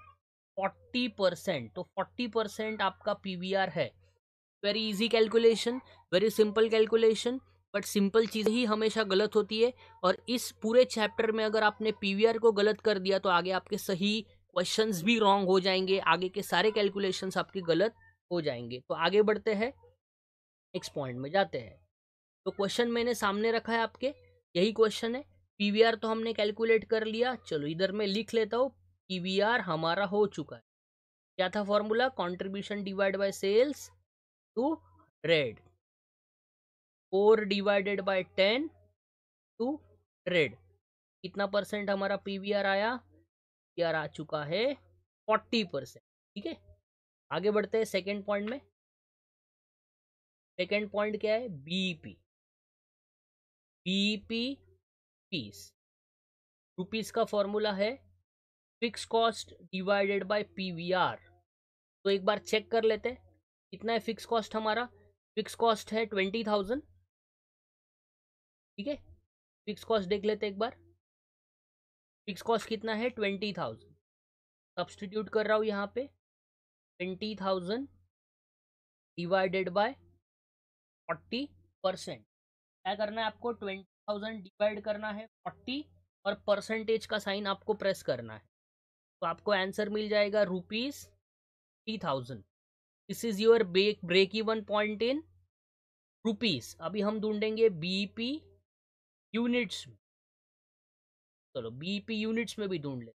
[SPEAKER 1] forty percent तो forty percent आपका पी वी आर है very easy calculation very simple calculation but simple चीज़ ही हमेशा गलत होती है और इस पूरे चैप्टर में अगर आपने पीवीआर को गलत कर दिया तो आगे आपके सही क्वेश्चन भी रॉन्ग हो जाएंगे आगे के सारे कैलकुलेशन आपके गलत हो जाएंगे तो आगे बढ़ते हैं नेक्स्ट पॉइंट में जाते हैं तो क्वेश्चन मैंने सामने रखा है आपके यही क्वेश्चन है पीवीआर तो हमने कैलकुलेट कर लिया चलो इधर मैं लिख लेता हूँ पीवीआर हमारा हो चुका है क्या था formula contribution
[SPEAKER 2] divide by sales टू रेड four divided by ten to hundred कितना परसेंट हमारा पीवीआर आया पीवीआर आ चुका है फोर्टी परसेंट ठीक है आगे बढ़ते हैं सेकेंड पॉइंट में सेकेंड पॉइंट क्या है बीपी बीपी पीस रुपीस का फॉर्मूला है fix cost divided by PVR तो एक बार चेक कर लेते हैं कितना है फिक्स कॉस्ट हमारा फिक्स कॉस्ट है ट्वेंटी थाउजेंड ठीक है फिक्स कॉस्ट देख लेते एक बार फिक्स कॉस्ट कितना है ट्वेंटी थाउजेंड सब्सटीट्यूट कर रहा हूँ यहाँ पे twenty thousand divided by forty percent क्या करना है आपको ट्वेंटी थाउजेंड डिवाइड करना है फोर्टी और परसेंटेज का साइन आपको
[SPEAKER 1] प्रेस करना है तो आपको आंसर मिल जाएगा rupees three thousand
[SPEAKER 2] this is your break break even point in rupees अभी हम ढूंढेंगे बी पी यूनिट्स चलो बीपी यूनिट्स में भी ढूंढ ले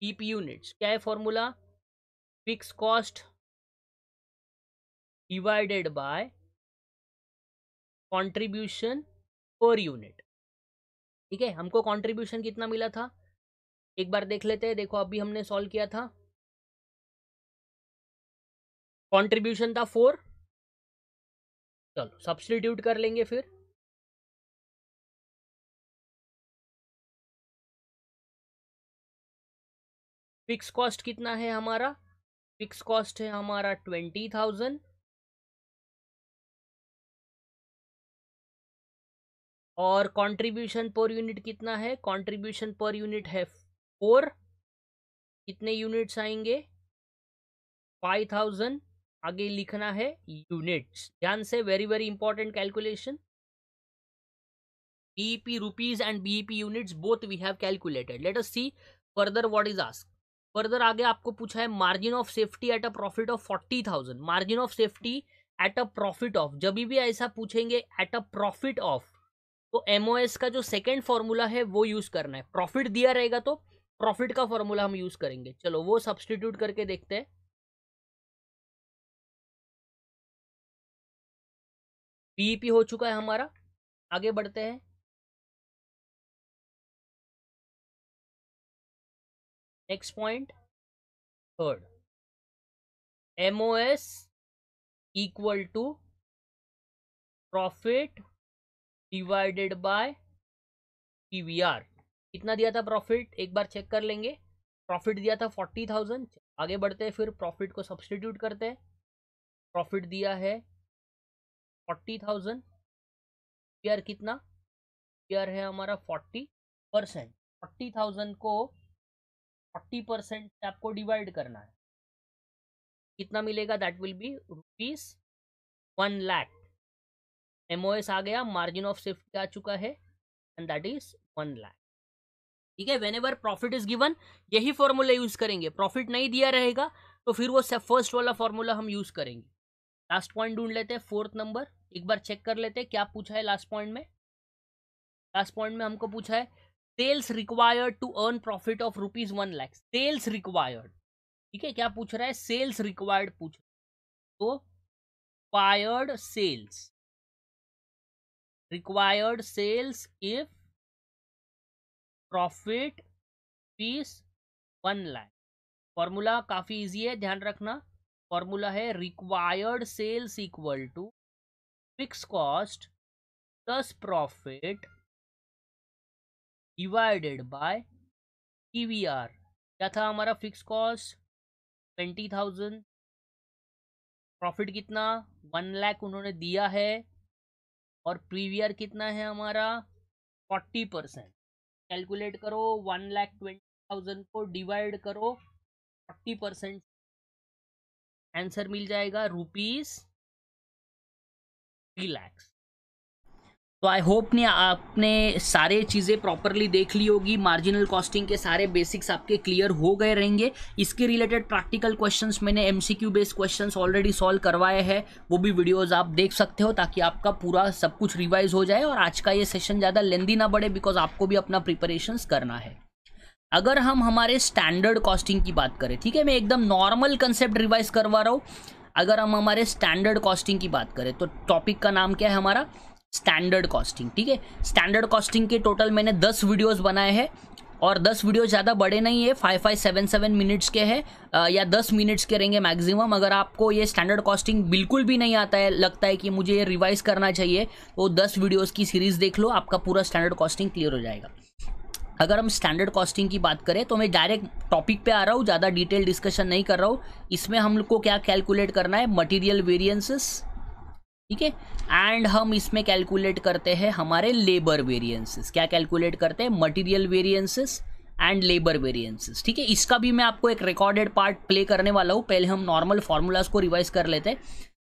[SPEAKER 2] बीपी यूनिट्स क्या है formula fix cost divided by contribution per unit ठीक है हमको कंट्रीब्यूशन कितना मिला था एक बार देख लेते हैं देखो अभी हमने सॉल्व किया था कंट्रीब्यूशन था फोर चलो सब्सटीट्यूट कर लेंगे फिर फिक्स कॉस्ट कितना है हमारा फिक्स कॉस्ट है हमारा ट्वेंटी थाउजेंड और कंट्रीब्यूशन पर यूनिट कितना है कंट्रीब्यूशन पर यूनिट है
[SPEAKER 1] फोर कितने यूनिट्स आएंगे फाइव थाउजेंड आगे लिखना है
[SPEAKER 2] यूनिट्स
[SPEAKER 1] ध्यान से very very important calculation BP rupees and BP units both we have calculated let us see further what is ask further आगे आपको पूछा है margin of safety at a profit of forty thousand margin of safety at a profit of जब भी ऐसा पूछेंगे at a profit of तो M का जो सेकेंड फॉर्मूला है वो यूज़ करना है प्रॉफिट दिया रहेगा तो
[SPEAKER 2] प्रॉफिट का फॉर्मूला हम यूज़ करेंगे चलो वो सब्सटीट्यूट करके देखते हैं पीपी e हो चुका है हमारा आगे बढ़ते हैं next point third mos equal to profit divided by PVR कितना दिया था प्रॉफिट एक बार चेक कर लेंगे प्रॉफिट दिया था फोर्टी थाउजेंड आगे बढ़ते हैं फिर प्रॉफिट को सब्सटीट्यूट करते हैं प्रॉफिट दिया है फोर्टी थाउजेंड पी कितना पी है हमारा फोर्टी परसेंट फोर्टी थाउजेंड को फोर्टी परसेंट आपको डिवाइड करना है कितना मिलेगा that will be rupees one lakh M आ गया मार्जिन ऑफ सेफ्टी आ चुका है and that is one lakh ठीक है whenever profit
[SPEAKER 1] is given यही फॉर्मूला यूज करेंगे प्रॉफिट नहीं दिया रहेगा तो फिर वो फर्स्ट वाला फॉर्मूला हम यूज करेंगे लास्ट पॉइंट ढूंढ लेते हैं फोर्थ नंबर एक बार चेक कर लेते हैं क्या पूछा है लास्ट पॉइंट में लास्ट पॉइंट में हमको पूछा है sales required to earn profit
[SPEAKER 2] of rupees one lakh sales required ठीक है क्या पूछ रहा है सेल्स रिक्वायर्ड पूछ तो required sales required sales if profit पीस वन लैख फॉर्मूला काफी इजी है ध्यान रखना फॉर्मूला है required sales equal to fix cost plus profit divided by T क्या था हमारा fix cost twenty thousand profit कितना वन लाख उन्होंने दिया है और प्रीवियर कितना है हमारा फोर्टी परसेंट कैलकुलेट करो वन लाख ट्वेंटी थाउजेंड को डिवाइड करो फोर्टी परसेंट आंसर मिल जाएगा रुपीज थ्री लैक्स
[SPEAKER 1] तो आई होप ने आपने सारे चीज़ें प्रॉपरली देख ली होगी मार्जिनल कॉस्टिंग के सारे बेसिक्स आपके क्लियर हो गए रहेंगे इसके रिलेटेड प्रैक्टिकल क्वेश्चंस मैंने MCQ based questions already solve करवाए हैं वो भी वीडियोस आप देख सकते हो ताकि आपका पूरा सब कुछ रिवाइज हो जाए और आज का ये सेशन ज़्यादा लेंदी ना बढ़े बिकॉज आपको भी अपना प्रिपरेशन करना है अगर हम हमारे स्टैंडर्ड कॉस्टिंग की बात करें ठीक है मैं एकदम नॉर्मल कंसेप्ट रिवाइज करवा रहा हूँ अगर हम हमारे स्टैंडर्ड कॉस्टिंग की बात करें तो टॉपिक का नाम क्या है हमारा स्टैंडर्ड कॉस्टिंग ठीक है स्टैंडर्ड कॉस्टिंग के टोटल मैंने दस वीडियोस बनाए हैं और दस वीडियो ज़्यादा बड़े नहीं है five five seven seven minutes के हैं या दस मिनट्स के रहेंगे मैक्सिमम अगर आपको ये स्टैंडर्ड कॉस्टिंग बिल्कुल भी नहीं आता है लगता है कि मुझे ये रिवाइज करना चाहिए तो दस वीडियोस की सीरीज़ देख लो आपका पूरा स्टैंडर्ड कॉस्टिंग क्लियर हो जाएगा अगर हम स्टैंडर्ड कॉस्टिंग की बात करें तो मैं डायरेक्ट टॉपिक पे आ रहा हूँ ज़्यादा डिटेल डिस्कशन नहीं कर रहा हूँ इसमें हम लोग को क्या कैलकुलेट करना है मटेरियल वेरिएंसेस ठीक है एंड हम इसमें कैलकुलेट करते हैं हमारे लेबर वेरियंसिस क्या कैलकुलेट करते हैं material variances and labour variances ठीक है इसका भी मैं आपको एक रिकॉर्डेड पार्ट प्ले करने वाला हूँ पहले हम नॉर्मल फार्मूलाज को रिवाइज कर लेते हैं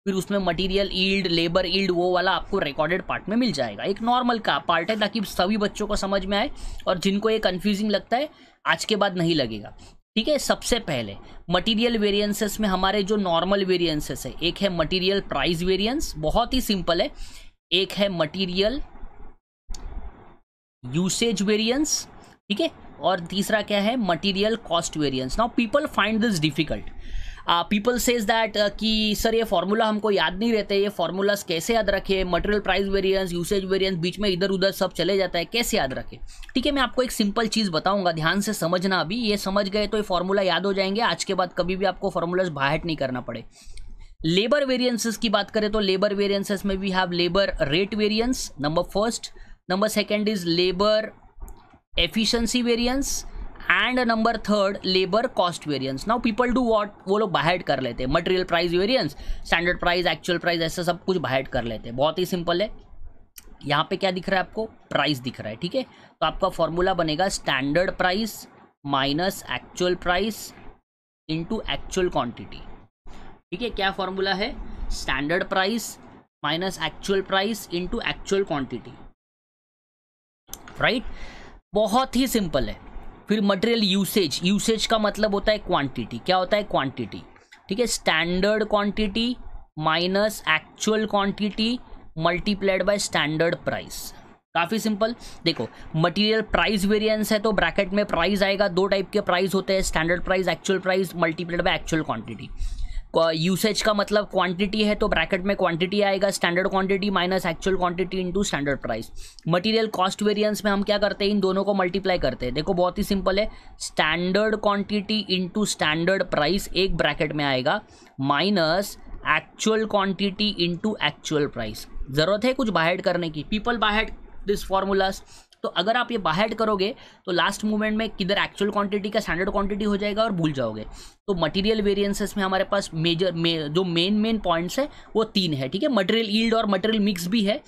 [SPEAKER 1] फिर उसमें मटेरियल ईल्ड लेबर ईल्ड वो वाला आपको रिकॉर्डेड पार्ट में मिल जाएगा एक नॉर्मल का पार्ट है ताकि सभी बच्चों को समझ में आए और जिनको ये कन्फ्यूजिंग लगता है आज के बाद नहीं लगेगा ठीक है सबसे पहले मटेरियल वेरिएंसेस में हमारे जो नॉर्मल वेरिएंसेस है एक है मटेरियल प्राइस वेरिएंस बहुत ही सिंपल है एक है मटेरियल यूसेज वेरिएंस ठीक है और तीसरा क्या है material cost variance now people find this difficult people says that कि सर ये फार्मूला हमको याद नहीं रहते ये फार्मूलाज कैसे याद रखे material price variance usage variance बीच में इधर उधर सब चले जाता है कैसे याद रखें ठीक है मैं आपको एक सिंपल चीज़ बताऊंगा ध्यान से समझना अभी ये समझ गए तो ये फार्मूला याद हो जाएंगे आज के बाद कभी भी आपको फार्मूलाज बाहर नहीं करना पड़े लेबर वेरियंसेस की बात करें तो लेबर वेरियंसेस में we have labour rate variance number first number second is labour efficiency variance and number third labour cost variance now people do what वो लोग बाहर कर लेते हैं material price variance standard price actual price ऐसा सब कुछ बाहर कर लेते हैं बहुत ही सिंपल है यहाँ पे क्या दिख रहा है आपको प्राइस दिख रहा है ठीक है तो आपका फॉर्मूला बनेगा standard price minus actual price into actual quantity ठीक है क्या फॉर्मूला है standard price minus actual price into actual quantity right बहुत ही सिंपल है फिर मटेरियल यूसेज यूसेज का मतलब होता है क्वांटिटी क्या होता है क्वांटिटी ठीक है standard quantity minus actual quantity multiplied by standard price काफ़ी सिंपल देखो मटेरियल प्राइस वेरिएंस है तो ब्रैकेट में प्राइस आएगा दो टाइप के प्राइस होते हैं standard price actual price multiplied by actual quantity usage का मतलब क्वांटिटी है तो ब्रैकेट में क्वांटिटी आएगा standard quantity minus actual quantity into standard price material cost variance में हम क्या करते हैं इन दोनों को मल्टीप्लाई करते हैं देखो बहुत ही सिंपल है standard quantity into standard price एक ब्रैकेट में आएगा minus actual quantity into actual price ज़रूरत है कुछ बाहेड करने की पीपल बाहेड दिस फॉर्मूलाज तो अगर आप ये बाहर करोगे तो लास्ट मूवमेंट में किधर एक्चुअल क्वांटिटी का स्टैंडर्ड क्वांटिटी हो जाएगा और भूल जाओगे तो मटेरियल वेरिएंसेस में हमारे पास मेजर मे, जो मेन मेन पॉइंट्स है वो तीन है ठीक है मटेरियल ईल्ड और मटेरियल मिक्स भी है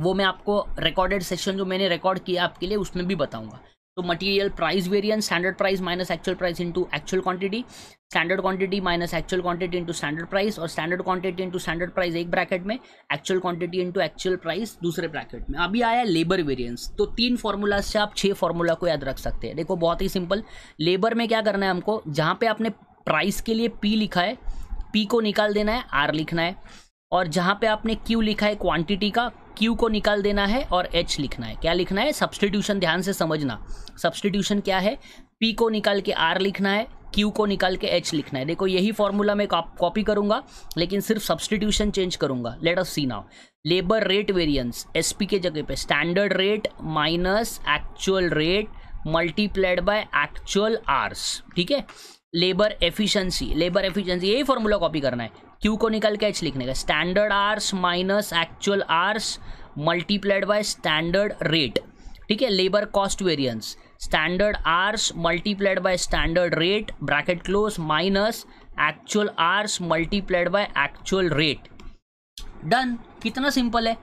[SPEAKER 1] वो मैं आपको रिकॉर्डेड सेशन जो मैंने रिकॉर्ड किया आपके लिए उसमें भी बताऊंगा तो material price variance standard price minus actual price into actual quantity standard quantity minus actual quantity into standard price और standard quantity into standard price एक ब्रैकेट में actual quantity into actual price दूसरे ब्रैकेट में अभी आया labour variance तो तीन formula से आप छः फॉर्मूला को याद रख सकते हैं देखो बहुत ही सिंपल लेबर में क्या करना है हमको जहाँ पे आपने प्राइस के लिए पी लिखा है पी को निकाल देना है आर लिखना है और जहाँ पे आपने क्यू लिखा है क्वांटिटी का क्यू को निकाल देना है और एच लिखना है क्या लिखना है सब्सटीट्यूशन ध्यान से समझना सब्सटीट्यूशन क्या है पी को निकाल के आर लिखना है क्यू को निकाल के एच लिखना है देखो यही फॉर्मूला मैं कॉपी करूंगा लेकिन सिर्फ सब्सटीट्यूशन चेंज करूंगा let of see now labour rate variance P के जगह पे standard rate minus actual rate multiplied by actual hours ठीक है लेबर एफिशिएंसी लेबर एफिशिएंसी यही फॉर्मूला कॉपी करना है क्यू को निकल के एच लिखने का standard hours minus actual hours multiplied by standard rate ठीक है labour cost variance standard hours multiplied by standard rate bracket close minus actual hours multiplied by actual rate done कितना सिंपल है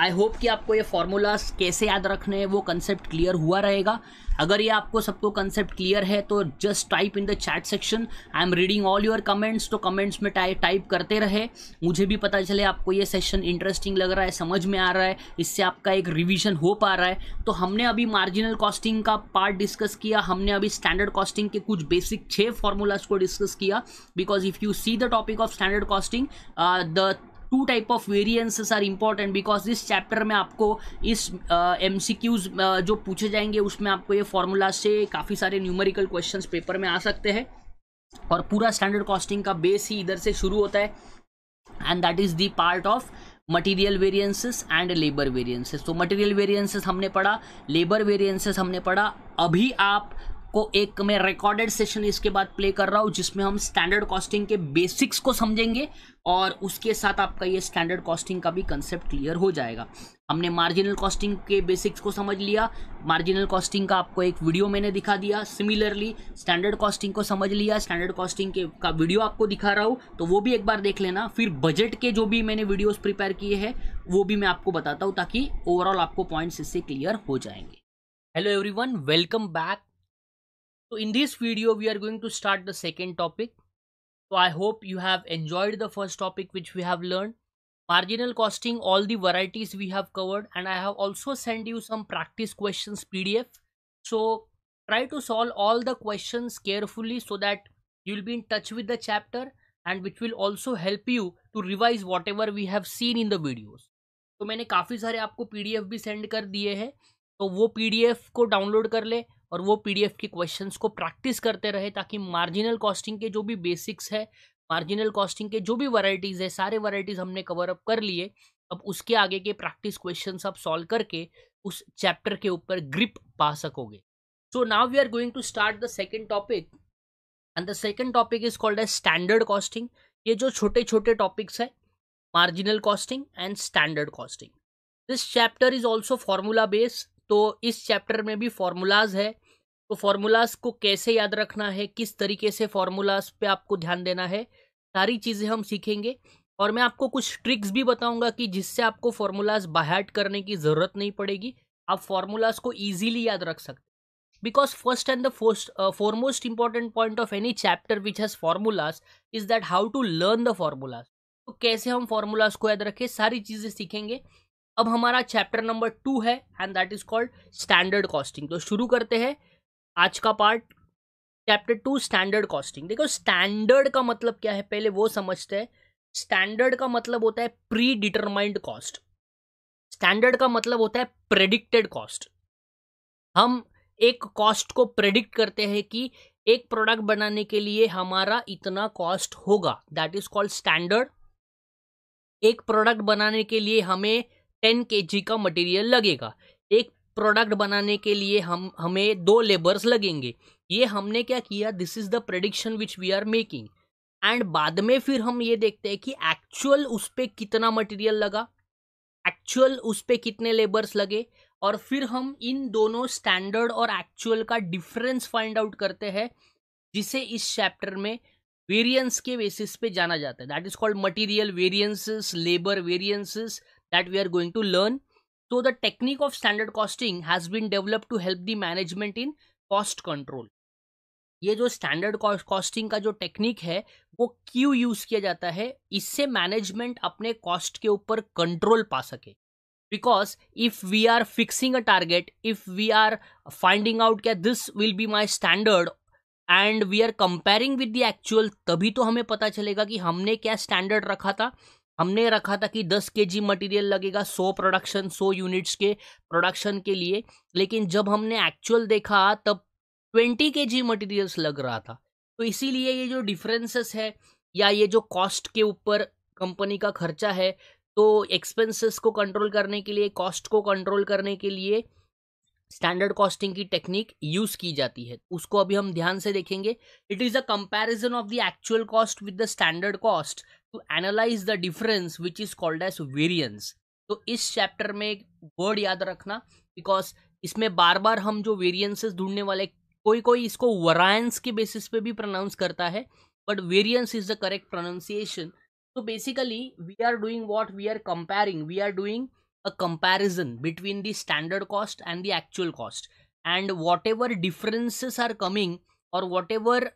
[SPEAKER 1] I hope कि आपको ये formulas कैसे याद रखने हैं वो कंसेप्ट क्लियर हुआ रहेगा अगर ये आपको सबको कंसेप्ट क्लियर है तो just type in the chat section I am reading all your comments तो कमेंट्स में टाइप करते रहे मुझे भी पता चले आपको ये सेशन इंटरेस्टिंग लग रहा है समझ में आ रहा है इससे आपका एक रिविजन हो पा रहा है तो हमने अभी मार्जिनल कॉस्टिंग का पार्ट डिस्कस किया हमने अभी स्टैंडर्ड कॉस्टिंग के कुछ बेसिक छः फार्मूलाज को डिस्कस किया because if you see the topic of standard costing the two type of variances are important because इस चैप्टर में आपको इस एम सी क्यूज जो पूछे जाएंगे उसमें आपको ये फॉर्मूला से काफ़ी सारे न्यूमेरिकल क्वेश्चन पेपर में आ सकते हैं और पूरा स्टैंडर्ड कॉस्टिंग का बेस ही इधर से शुरू होता है and that is the part of material variances and labour variances तो मटेरियल वेरिएंसेस हमने पढ़ा लेबर वेरिएंसेस हमने पढ़ा अभी आप को एक मैं रिकॉर्डेड सेशन इसके बाद प्ले कर रहा हूँ जिसमें हम स्टैंडर्ड कॉस्टिंग के बेसिक्स को समझेंगे और उसके साथ आपका ये स्टैंडर्ड कॉस्टिंग का भी कंसेप्ट क्लियर हो जाएगा हमने मार्जिनल कॉस्टिंग के बेसिक्स को समझ लिया मार्जिनल कॉस्टिंग का आपको एक वीडियो मैंने दिखा दिया सिमिलरली स्टैंडर्ड कॉस्टिंग को समझ लिया स्टैंडर्ड कॉस्टिंग के का वीडियो आपको दिखा रहा हूँ तो वो भी एक बार देख लेना फिर बजट के जो भी मैंने वीडियोज प्रिपेयर किए हैं वो भी मैं आपको बताता हूँ ताकि ओवरऑल आपको पॉइंट्स इससे क्लियर हो जाएंगे hello everyone welcome back So in this video, we are going to start the second topic. So I hope you have enjoyed the first topic which we have learned. Marginal costing, all the varieties we have covered and I have also sent you some practice questions PDF. So try to solve all the questions carefully so that you'll be in touch with the chapter and which will also help you to revise whatever we have seen in the videos. So many, काफ़ी सारे आपको PDF भी send कर दिए हैं तो वो को कर ले और वो पीडीएफ के क्वेश्चंस को प्रैक्टिस करते रहे ताकि मार्जिनल कॉस्टिंग के जो भी बेसिक्स है मार्जिनल कॉस्टिंग के जो भी वराइटीज है सारे वराइटीज हमने कवर अप कर लिए अब उसके आगे के प्रैक्टिस क्वेश्चंस आप सॉल्व करके उस चैप्टर के ऊपर ग्रिप पा सकोगे so now we are going to start the second topic and the second topic is called as standard costing ये जो छोटे छोटे टॉपिक्स है marginal costing and standard costing this chapter is also formula based तो इस chapter में भी formulas है तो फॉर्मूलाज को कैसे याद रखना है किस तरीके से फॉर्मूलाज पे आपको ध्यान देना है सारी चीज़ें हम सीखेंगे और मैं आपको कुछ ट्रिक्स भी बताऊंगा कि जिससे आपको फॉर्मूलाज बाहट करने की ज़रूरत नहीं पड़ेगी आप फॉर्मूलाज को ईजीली याद रख सकते because first and the first uh, most important point of any chapter which has formulas is that how to learn the formulas तो कैसे हम फार्मूलाज को याद रखें सारी चीज़ें सीखेंगे अब हमारा चैप्टर नंबर टू है and that is called standard costing तो शुरू करते हैं आज का part chapter two standard costing देखो स्टैंडर्ड का मतलब क्या है पहले वो समझते हैं स्टैंडर्ड का मतलब होता है प्री डिटरमाइंड कॉस्ट स्टैंडर्ड का मतलब होता है प्रेडिक्टेड कॉस्ट हम एक कॉस्ट को प्रेडिक्ट करते हैं कि एक प्रोडक्ट बनाने के लिए हमारा इतना कॉस्ट होगा दैट इज कॉल्ड स्टैंडर्ड एक प्रोडक्ट बनाने के लिए हमें टेन के का मटेरियल लगेगा एक प्रोडक्ट बनाने के लिए हम हमें दो लेबर्स लगेंगे ये हमने क्या किया this is the prediction which we are making and बाद में फिर हम ये देखते हैं कि एक्चुअल उस पर कितना मटेरियल लगा एक्चुअल उस पर कितने लेबर्स लगे और फिर हम इन दोनों स्टैंडर्ड और एक्चुअल का डिफरेंस फाइंड आउट करते हैं जिसे इस चैप्टर में वेरिएंस के बेसिस पे जाना जाता है that is called material variances labour variances that we are going to learn. So the technique of standard costing has been developed to help the management in cost control. ये जो standard costing का जो technique है वो क्यों use किया जाता है इससे मैनेजमेंट अपने कॉस्ट के ऊपर कंट्रोल पा सके because if we are fixing a target if we are finding out क्या this will be my standard and we are comparing with the actual तभी तो हमें पता चलेगा कि हमने क्या स्टैंडर्ड रखा था हमने रखा था कि 10 के जी मटीरियल लगेगा 100 प्रोडक्शन 100 यूनिट्स के प्रोडक्शन के लिए लेकिन जब हमने एक्चुअल देखा तब 20 के जी मटीरियल्स लग रहा था तो इसीलिए ये जो डिफरेंसेस है या ये जो कॉस्ट के ऊपर कंपनी का खर्चा है तो एक्सपेंसेस को कंट्रोल करने के लिए कॉस्ट को कंट्रोल करने के लिए स्टैंडर्ड कॉस्टिंग की टेक्निक यूज की जाती है उसको अभी हम ध्यान से देखेंगे it is a comparison of the actual cost with the standard cost to analyse the difference which is called as variance तो इस चैप्टर में एक वर्ड याद रखना बिकॉज इसमें बार बार हम जो वेरियंसेस ढूंढने वाले कोई कोई इसको वरायंस के बेसिस पे भी प्रोनाउंस करता है but variance is the correct pronunciation तो basically we are doing what we are comparing we are doing a comparison between the standard cost and the actual cost and whatever differences are coming और whatever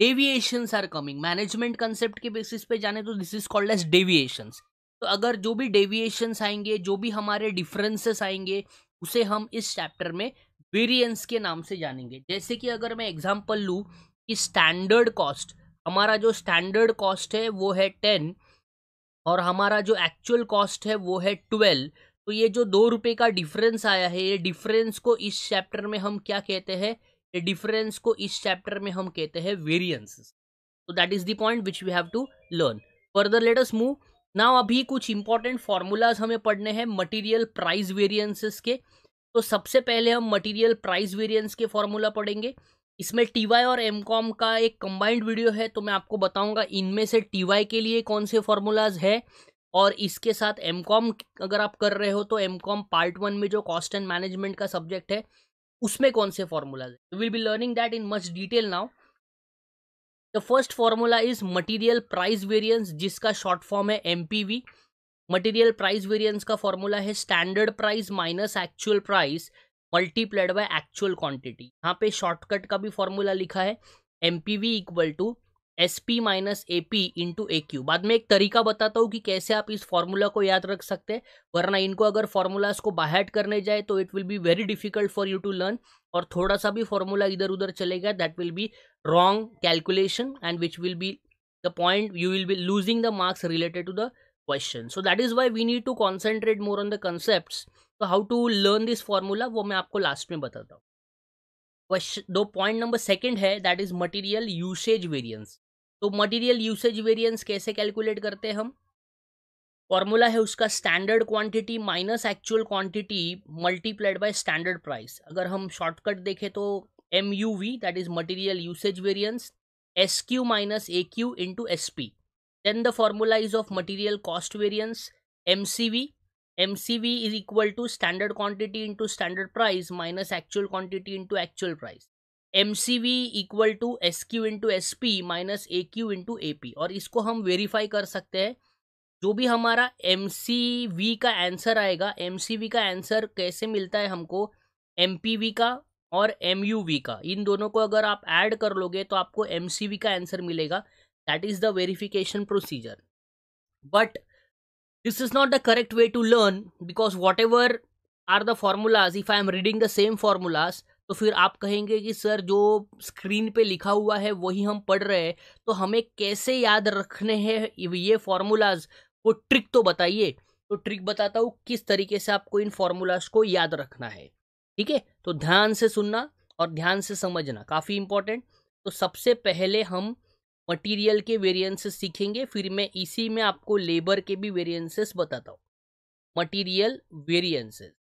[SPEAKER 1] deviation are coming management concept के basis पे जाने तो this is called as deviations तो अगर जो भी deviation आएंगे जो भी हमारे डिफरेंसेस आएंगे उसे हम इस चैप्टर में वेरियंस के नाम से जानेंगे जैसे कि अगर मैं एग्जाम्पल लूँ कि स्टैंडर्ड कॉस्ट हमारा जो स्टैंडर्ड कॉस्ट है वो है टेन और हमारा जो एक्चुअल कॉस्ट है वो है ट्वेल्व तो ये जो दो रुपये का डिफरेंस आया है ये डिफरेंस को इस चैप्टर में हम क्या कहते हैं डिफरेंस को इस चैप्टर में हम कहते हैं वेरियंस तो that is the point which we have to learn further let's move now अभी कुछ इंपॉर्टेंट फॉर्मूलाज हमें पढ़ने हैं मटीरियल प्राइस वेरियंसेस के तो सबसे पहले हम मटीरियल प्राइस वेरियंस के फॉर्मूला पढ़ेंगे इसमें टी वाई और एम कॉम का एक कंबाइंड वीडियो है तो मैं आपको बताऊंगा इनमें से टी वाई के लिए कौन से फॉर्मूलाज है और इसके साथ एम कॉम अगर आप कर रहे हो तो एम कॉम पार्ट वन में जो कॉस्ट एंड मैनेजमेंट का सब्जेक्ट है उसमें कौन से फॉर्मूलाज है will be learning that in much detail now the first formula is material price variance जिसका शॉर्ट फॉर्म है एम मटेरियल प्राइस वेरियंस का फॉर्मूला है standard price minus actual price multiplied by actual quantity यहाँ पे shortcut का भी formula लिखा है M P V equal to S P minus A P into A Q बाद में एक तरीका बताता हूँ कि कैसे आप इस फॉर्मूला को याद रख सकते हैं वरना इनको अगर फॉर्मूलाज को बाहर करने जाए तो it will be very difficult for you to learn और थोड़ा सा भी फॉर्मूला इधर उधर चलेगा that will be wrong calculation and which will be the point you will be losing the marks related to the question so that is why we need to concentrate more on the concept तो how to learn this formula वो मैं आपको last में बताता हूँ question दो point number second है that is material usage variance तो मटेरियल यूसेज वेरिएंस कैसे कैलकुलेट करते हैं हम फॉर्मूला है उसका standard quantity minus actual quantity multiplied by standard price अगर हम शॉर्टकट देखें तो M U V that is material usage variance S Q minus A Q into S P then the formula is of material cost variance M C V M C V is equal to standard quantity into standard price minus actual quantity into actual price M C V equal to S Q into S P minus A Q into A P और इसको हम verify कर सकते हैं जो भी हमारा M C V का आंसर आएगा एम सी वी का आंसर कैसे मिलता है हमको एम पी वी का और एम यू वी का इन दोनों को अगर आप ऐड कर लोगे तो आपको एम सी वी का आंसर मिलेगा that is the verification procedure but this is not the correct way to learn because whatever are the formulas if I am reading the same formulas तो फिर आप कहेंगे कि sir जो screen पे लिखा हुआ है वही हम पढ़ रहे हैं तो हमें कैसे याद रखने हैं ये फॉर्मूलाज वो ट्रिक तो बताइए तो ट्रिक बताता हूँ किस तरीके से आपको इन फॉर्मूलाज को याद रखना है ठीक है तो ध्यान से सुनना और ध्यान से समझना काफ़ी इंपॉर्टेंट तो सबसे पहले हम मटीरियल के वेरियंसेस सीखेंगे फिर मैं इसी में आपको लेबर के भी वेरियंसेस बताता हूँ मटीरियल वेरियंसेस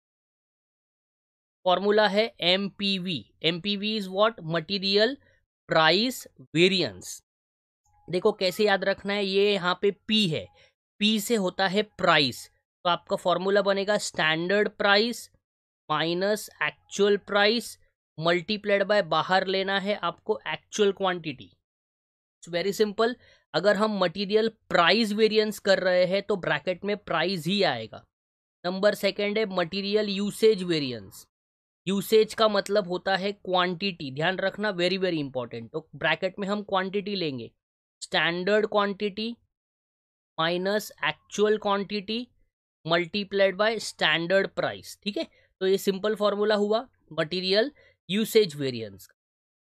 [SPEAKER 1] फॉर्मूला है M P V M P V is what material price variance देखो कैसे याद रखना है ये यहाँ पे पी है पी से होता है प्राइस तो आपका फॉर्मूला बनेगा standard price minus actual price multiplied by बाहर लेना है आपको actual quantity it's very simple अगर हम मटेरियल प्राइस वेरिएंस कर रहे हैं तो ब्रैकेट में प्राइस ही आएगा नंबर सेकंड है मटेरियल यूसेज वेरिएंस यूसेज का मतलब होता है क्वांटिटी ध्यान रखना वेरी वेरी इंपॉर्टेंट तो ब्रैकेट में हम क्वांटिटी लेंगे standard quantity minus actual quantity multiplied by standard price ठीक है तो ये सिंपल फॉर्मूला हुआ material usage variance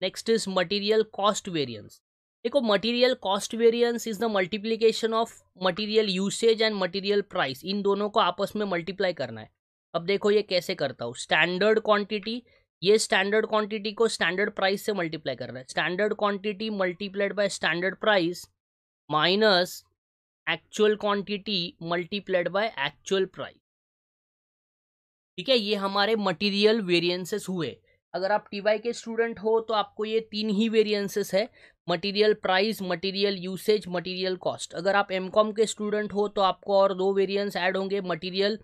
[SPEAKER 1] next is material cost variance देखो material cost variance is the multiplication of material usage and material price इन दोनों को आपस में मल्टीप्लाई करना है अब देखो ये कैसे करता हूँ स्टैंडर्ड क्वांटिटी ये स्टैंडर्ड क्वांटिटी को स्टैंडर्ड प्राइस से मल्टीप्लाई कर रहा है standard quantity multiplied by standard price minus actual quantity multiplied by actual price ठीक है ये हमारे मटेरियल वेरिएंसेस हुए अगर आप टीवाई के स्टूडेंट हो तो आपको ये तीन ही वेरियंसेस है material price material usage material cost अगर आप एम के स्टूडेंट हो तो आपको और दो वेरियंस ऐड होंगे मटीरियल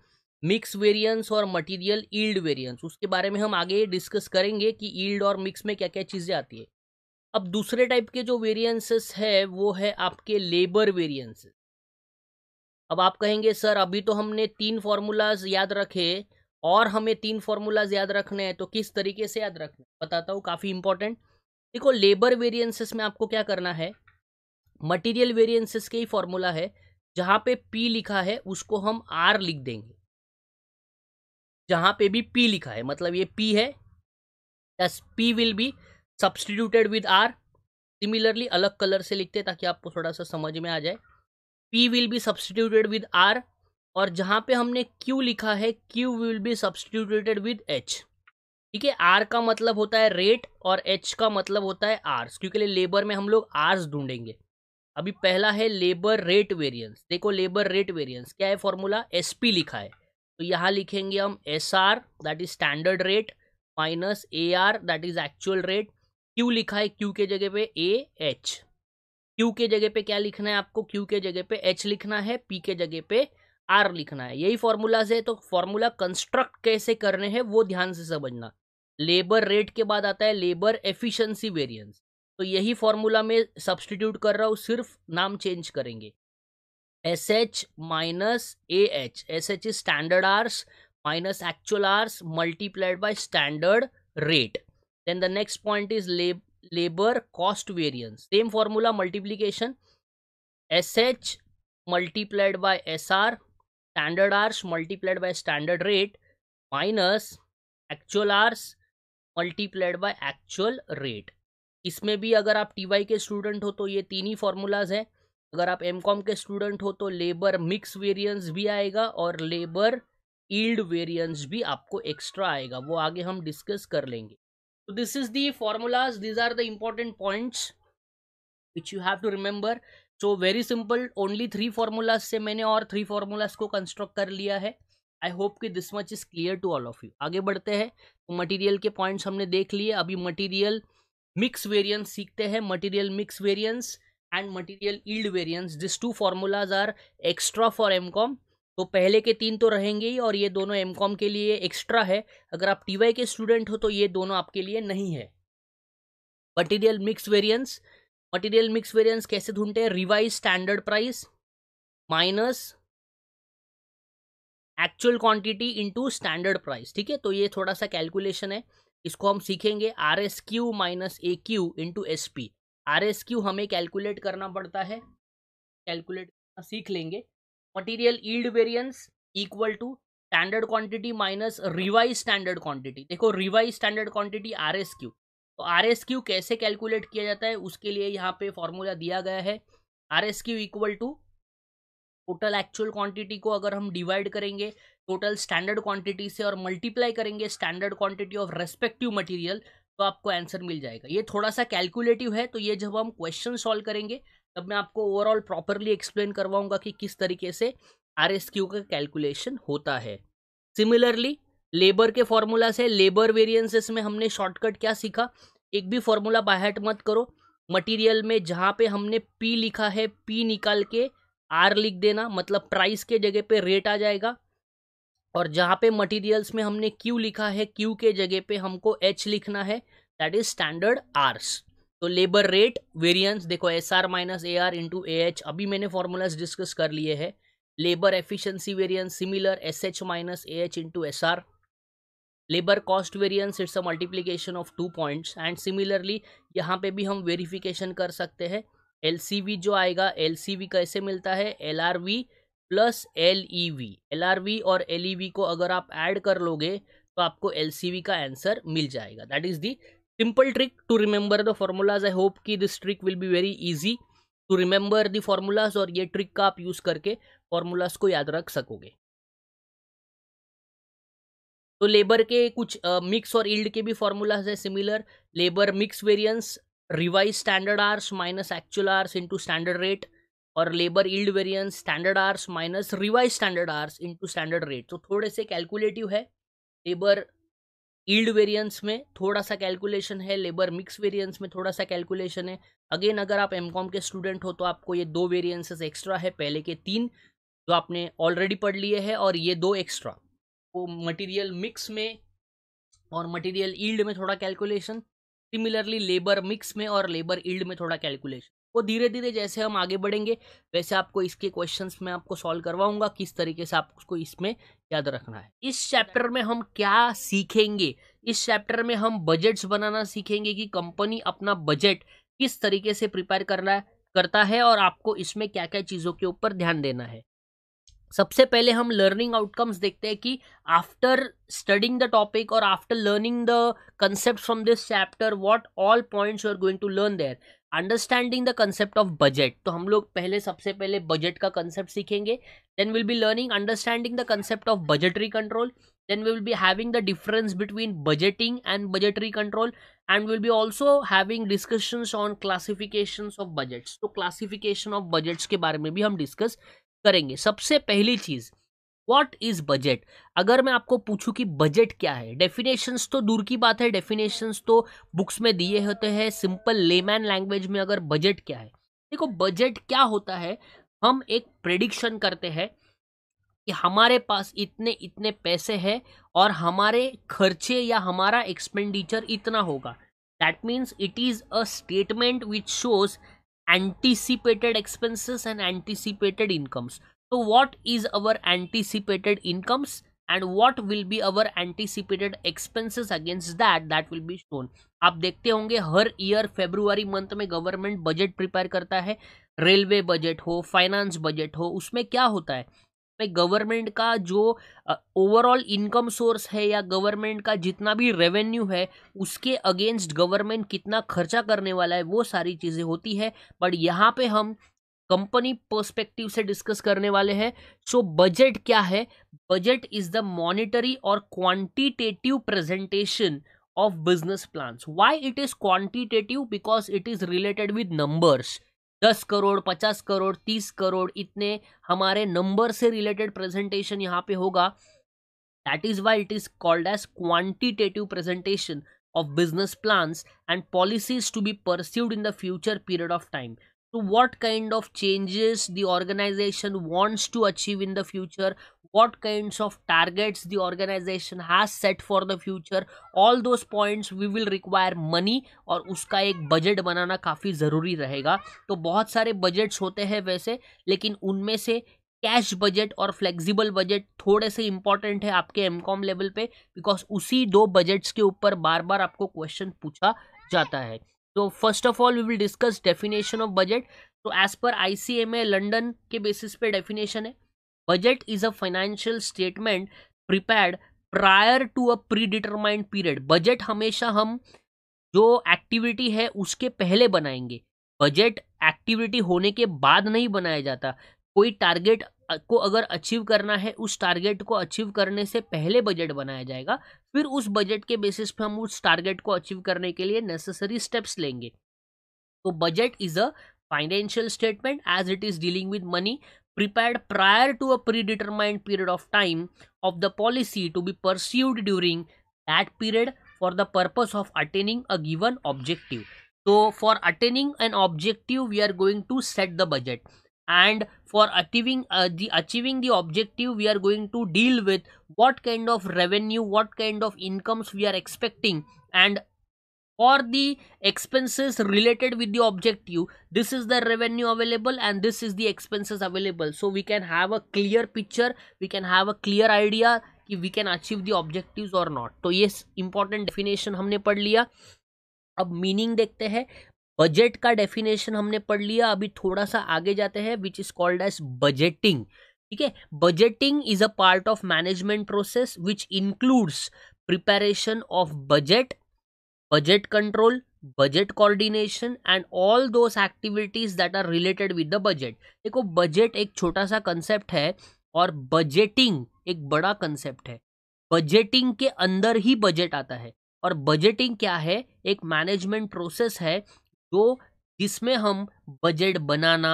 [SPEAKER 1] मिक्स वेरिएंस और मटेरियल ईल्ड वेरिएंस उसके बारे में हम आगे डिस्कस करेंगे कि ईल्ड और मिक्स में क्या क्या चीज़ें आती है अब दूसरे टाइप के जो वेरिएंसेस है वो है आपके लेबर वेरिएंसेस अब आप कहेंगे सर अभी तो हमने तीन फार्मूलाज याद रखे और हमें तीन फार्मूलाज याद रखने हैं तो किस तरीके से याद रखना बताता हूँ काफ़ी इंपॉर्टेंट देखो लेबर वेरियंसेस में आपको क्या करना है मटीरियल वेरियंसेस के ही फॉर्मूला है जहाँ पे पी लिखा है उसको हम आर लिख देंगे जहाँ पे भी पी लिखा है मतलब ये पी है this P will be substituted with R similarly अलग कलर से लिखते ताकि आपको थोड़ा सा समझ में आ जाए P will be substituted with R और जहाँ पे हमने क्यू लिखा है Q will be substituted with H ठीक है आर का मतलब होता है रेट और एच का मतलब होता है आर्स क्योंकि लेबर में हम लोग आर्स ढूंढेंगे अभी पहला है लेबर रेट वेरिएंस देखो लेबर रेट वेरिएंस क्या है फॉर्मूला एसपी लिखा है तो यहाँ लिखेंगे हम S R that is standard rate minus A R that is actual rate Q लिखा है क्यू के जगह पे ए एच क्यू के जगह पे क्या लिखना है आपको क्यू के जगह पे एच लिखना है पी के जगह पे आर लिखना है यही फॉर्मूलाज है तो फॉर्मूला कंस्ट्रक्ट कैसे करने हैं वो ध्यान से समझना लेबर रेट के बाद आता है लेबर एफिशंसी वेरियंस तो यही फॉर्मूला में सब्सटीट्यूट कर रहा हूँ सिर्फ नाम चेंज करेंगे S H minus A H S H is standard hours minus actual hours multiplied by standard rate then the next point is labour cost variance same formula multiplication S H multiplied by S R standard hours multiplied by standard rate minus actual hours multiplied by actual rate इसमें भी अगर आप T Y के student हो तो ये तीन ही formulas हैं अगर आप एम के स्टूडेंट हो तो लेबर मिक्स वेरियंस भी आएगा और लेबर ईल्ड वेरियंस भी आपको एक्स्ट्रा आएगा वो आगे हम डिस्कस कर लेंगे तो this is the formulas these are the important points which you have to remember so very simple only three formulas से मैंने और थ्री फार्मूलाज को कंस्ट्रक्ट कर लिया है आई होप कि this much is clear to all of you आगे बढ़ते हैं तो मटीरियल के पॉइंट्स हमने देख लिए अभी मटीरियल मिक्स वेरियंस सीखते हैं material mix variance and material yield variance this two formulas are extra for M Com तो पहले के तीन तो रहेंगे ही और ये दोनों एम कॉम के लिए एक्स्ट्रा है अगर आप टी वाई के स्टूडेंट हो तो ये दोनों आपके लिए नहीं है
[SPEAKER 2] material mix variance material mix variance कैसे ढूंढते हैं revise standard price minus actual quantity
[SPEAKER 1] into standard price ठीक है तो ये थोड़ा सा कैलकुलेशन है इसको हम सीखेंगे R S Q minus A Q into S P Q हमें कैलकुलेट करना पड़ता है कैलकुलेट सीख लेंगे material yield variance equal to standard quantity minus revise standard quantity देखो revise standard quantity R S Q तो आर एस क्यू कैसे calculate किया जाता है उसके लिए यहाँ पे फॉर्मूला दिया गया है R S Q equal to total actual quantity को अगर हम डिवाइड करेंगे टोटल स्टैंडर्ड क्वांटिटी से और मल्टीप्लाई करेंगे standard quantity of respective material तो आपको आंसर मिल जाएगा ये थोड़ा सा कैलकुलेटिव है तो ये जब हम क्वेश्चन सॉल्व करेंगे तब मैं आपको ओवरऑल प्रॉपरली एक्सप्लेन करवाऊंगा कि किस तरीके से आर एस क्यू का कैलकुलेशन होता है सिमिलरली लेबर के फॉर्मूला से लेबर वेरिएंसेस में हमने शॉर्टकट क्या सीखा एक भी फॉर्मूला बाहट मत करो मटीरियल में जहाँ पे हमने पी लिखा है पी निकाल के आर लिख देना मतलब प्राइस के जगह पे रेट आ जाएगा और जहाँ पे मटेरियल्स में हमने क्यू लिखा है क्यू के जगह पे हमको एच लिखना है दैट इज स्टैंडर्ड आर्स तो लेबर रेट वेरियंस देखो S R minus A R into A H अभी मैंने फॉर्मूलाज डिस्कस कर लिए हैं labour efficiency variance similar S H minus A H into S R labour cost variance it's a multiplication of two points and similarly यहाँ पे भी हम verification कर सकते हैं एल सी वी जो आएगा एल सी वी कैसे मिलता है L R V plus L E V L R V और एल ई वी को अगर आप ऐड कर लोगे तो आपको एल सी वी का आंसर मिल जाएगा that is the simple trick to remember the formulas I hope कि this trick will be very easy to remember the formulas और ये ट्रिक का आप यूज़ करके फॉर्मूलाज को याद रख सकोगे तो लेबर के कुछ मिक्स uh, और इल्ड के भी फॉर्मूलाज है similar labour mix variance revise standard hours minus actual hours into standard rate और labour yield variance standard hours minus revise standard hours into standard rate तो थोड़े से कैलकुलेटिव है लेबर ईल्ड वेरियंस में थोड़ा सा कैलकुलेशन है लेबर मिक्स वेरियंस में थोड़ा सा कैलकुलेशन है अगेन अगर आप एम कॉम के स्टूडेंट हो तो आपको ये दो वेरियंसेस एक्स्ट्रा है पहले के तीन जो आपने ऑलरेडी पढ़ लिए हैं और ये दो एक्स्ट्रा वो मटेरियल मिक्स में और मटेरियल ईल्ड में थोड़ा कैलकुलेशन सिमिलरली लेबर मिक्स में और लेबर ईल्ड में थोड़ा कैलकुलेशन वो धीरे धीरे जैसे हम आगे बढ़ेंगे वैसे आपको इसके क्वेश्चंस में आपको सॉल्व करवाऊंगा किस तरीके से आपको इसमें याद रखना है इस चैप्टर में हम क्या सीखेंगे इस चैप्टर में हम बजट्स बनाना सीखेंगे कि कंपनी अपना बजट किस तरीके से प्रिपेयर करना करता है और आपको इसमें क्या क्या चीज़ों के ऊपर ध्यान देना है सबसे पहले हम लर्निंग आउटकम्स देखते हैं कि आफ्टर स्टडिंग द टॉपिक और after learning the concept from this chapter what all points you are going to learn there understanding the concept of budget तो हम लोग पहले सबसे पहले बजट का कंसेप्ट सीखेंगे then will be learning understanding the concept of budgetary control then will be having the difference between budgeting and budgetary control and will be also having discussions on classification of budgets तो classification of budgets के बारे में भी हम discuss करेंगे सबसे पहली चीज़ what is budget अगर मैं आपको पूछूं कि बजट क्या है डेफिनेशंस तो दूर की बात है डेफिनेशंस तो बुक्स में दिए होते हैं सिंपल लेमैन लैंग्वेज में अगर बजट क्या है देखो बजट क्या होता है हम एक प्रेडिक्शन करते हैं कि हमारे पास इतने इतने पैसे हैं और हमारे खर्चे या हमारा एक्सपेंडिचर इतना होगा that means it is a statement which shows anticipated expenses and anticipated incomes तो what is our anticipated incomes and what will be our anticipated expenses against that that will be shown आप देखते होंगे हर year February month में government budget prepare करता है railway budget हो finance budget हो उसमें क्या होता है गवर्नमेंट का जो ओवरऑल इनकम सोर्स है या गवर्नमेंट का जितना भी रेवेन्यू है उसके अगेंस्ट गवर्नमेंट कितना खर्चा करने वाला है वो सारी चीज़ें होती है बट यहाँ पे हम कंपनी पर्सपेक्टिव से डिस्कस करने वाले हैं सो बजट क्या है बजट इज द मॉनिटरी और quantitative presentation of business plan why it is quantitative because it is related with numbers दस करोड़ पचास करोड़ तीस करोड़ इतने हमारे नंबर से रिलेटेड प्रेजेंटेशन यहाँ पे होगा that is why it is called as quantitative presentation of business plans and policies to be pursued in the future period of time to what kind of changes the organization wants to achieve in the future, what kinds of targets the organization has set for the future, all those points we will require money और उसका एक budget बनाना काफ़ी ज़रूरी रहेगा तो बहुत सारे budgets होते हैं वैसे लेकिन उनमें से कैश बजट और फ्लेक्सिबल बजट थोड़े से इम्पॉर्टेंट है आपके एम कॉम लेवल पे बिकॉज उसी दो बजट्स के ऊपर बार बार आपको क्वेश्चन पूछा जाता है तो first of all we will discuss definition of budget तो एज पर आईसीएमए लंडन के बेसिस पे डेफिनेशन है budget is a financial statement prepared prior to a predetermined period budget हमेशा हम जो एक्टिविटी है उसके पहले बनाएंगे बजट एक्टिविटी होने के बाद नहीं बनाया जाता कोई टारगेट को अगर अचीव करना है उस टारगेट को अचीव करने से पहले बजट बनाया जाएगा फिर उस बजट के बेसिस पे हम उस टारगेट को अचीव करने के लिए नेसेसरी स्टेप्स लेंगे तो budget is a financial statement as it is dealing with money prepared prior to a predetermined period of time of the policy to be pursued during that period for the purpose of attaining a given objective तो for attaining an objective we are going to set the budget and for achieving uh, the achieving the objective we are going to deal with what kind of revenue what kind of incomes we are expecting and for the expenses related with the objective this is the revenue available and this is the expenses available so we can have a clear picture we can have a clear idea we can achieve the objectives or not. So yes, important definition. Definition हमने पढ़ लिया अब meaning देखते हैं budget का definition हमने पढ़ लिया अभी थोड़ा सा आगे जाते हैं which is called as budgeting ठीक है budgeting is a part of management process which includes preparation of budget budget control budget coordination and all those activities that are related with the budget देखो budget एक छोटा सा concept है और budgeting एक बड़ा कंसेप्ट है बजटिंग के अंदर ही बजट आता है और बजटिंग क्या है एक मैनेजमेंट प्रोसेस है तो जिसमें हम बजट बनाना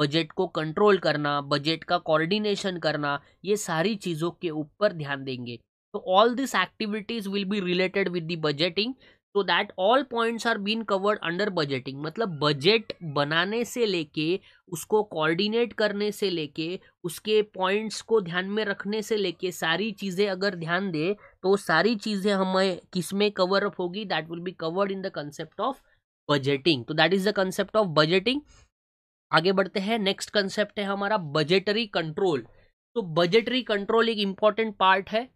[SPEAKER 1] बजट को कंट्रोल करना बजट का कोऑर्डिनेशन करना ये सारी चीज़ों के ऊपर ध्यान देंगे तो all this activities will be related with the budgeting so that all points are been covered under budgeting मतलब बजट बनाने से लेके उसको कोऑर्डिनेट करने से लेके उसके पॉइंट्स को ध्यान में रखने से लेके सारी चीज़ें अगर ध्यान दें तो सारी चीज़ें हमें किस में कवर अप होगी that will be covered in the concept of budgeting तो that is the concept of budgeting आगे बढ़ते हैं नेक्स्ट कंसेप्ट है हमारा बजटरी कंट्रोल तो बजटरी कंट्रोल एक इंपॉर्टेंट पार्ट है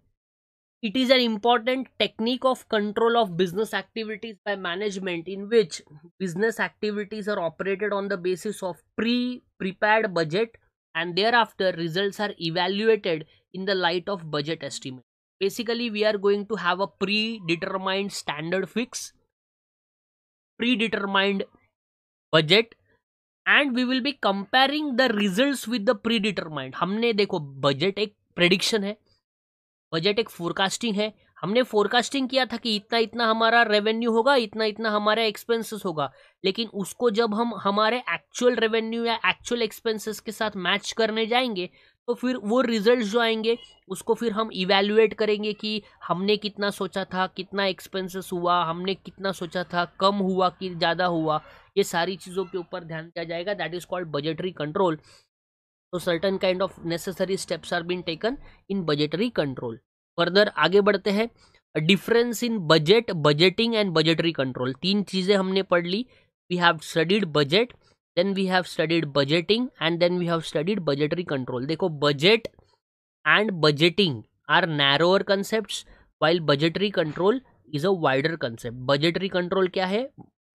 [SPEAKER 1] it is an important technique of control of business activities by management in which business activities are operated on the basis of pre prepare budget and thereafter result are evaluated in the light of budget estimate basically we are going to have a predetermined standard fix predetermined budget and we will be comparing the result with the predetermined हमने देखो budget एक prediction है budget एक forecasting है हमने forecasting किया था कि इतना इतना हमारा रेवेन्यू होगा इतना इतना हमारा एक्सपेंसेस होगा लेकिन उसको जब हम हमारे एक्चुअल रेवेन्यू या एक्चुअल एक्सपेंसेस के साथ मैच करने जाएंगे तो फिर वो रिजल्ट जो आएंगे उसको फिर हम इवेल्युएट करेंगे कि हमने कितना सोचा था कितना एक्सपेंसेस हुआ हमने कितना सोचा था कम हुआ कि ज़्यादा हुआ ये सारी चीज़ों के ऊपर ध्यान दिया जाएगा that is called budgetary control तो certain kind of necessary steps are been taken in budgetary control further आगे बढ़ते हैं difference in budget budgeting and budgetary control तीन चीज़ें हमने पढ़ ली we have studied budget then we have studied budgeting and then we have studied budgetary control देखो budget and budgeting are narrower concept while budgetary control is a wider concept budgetary control क्या है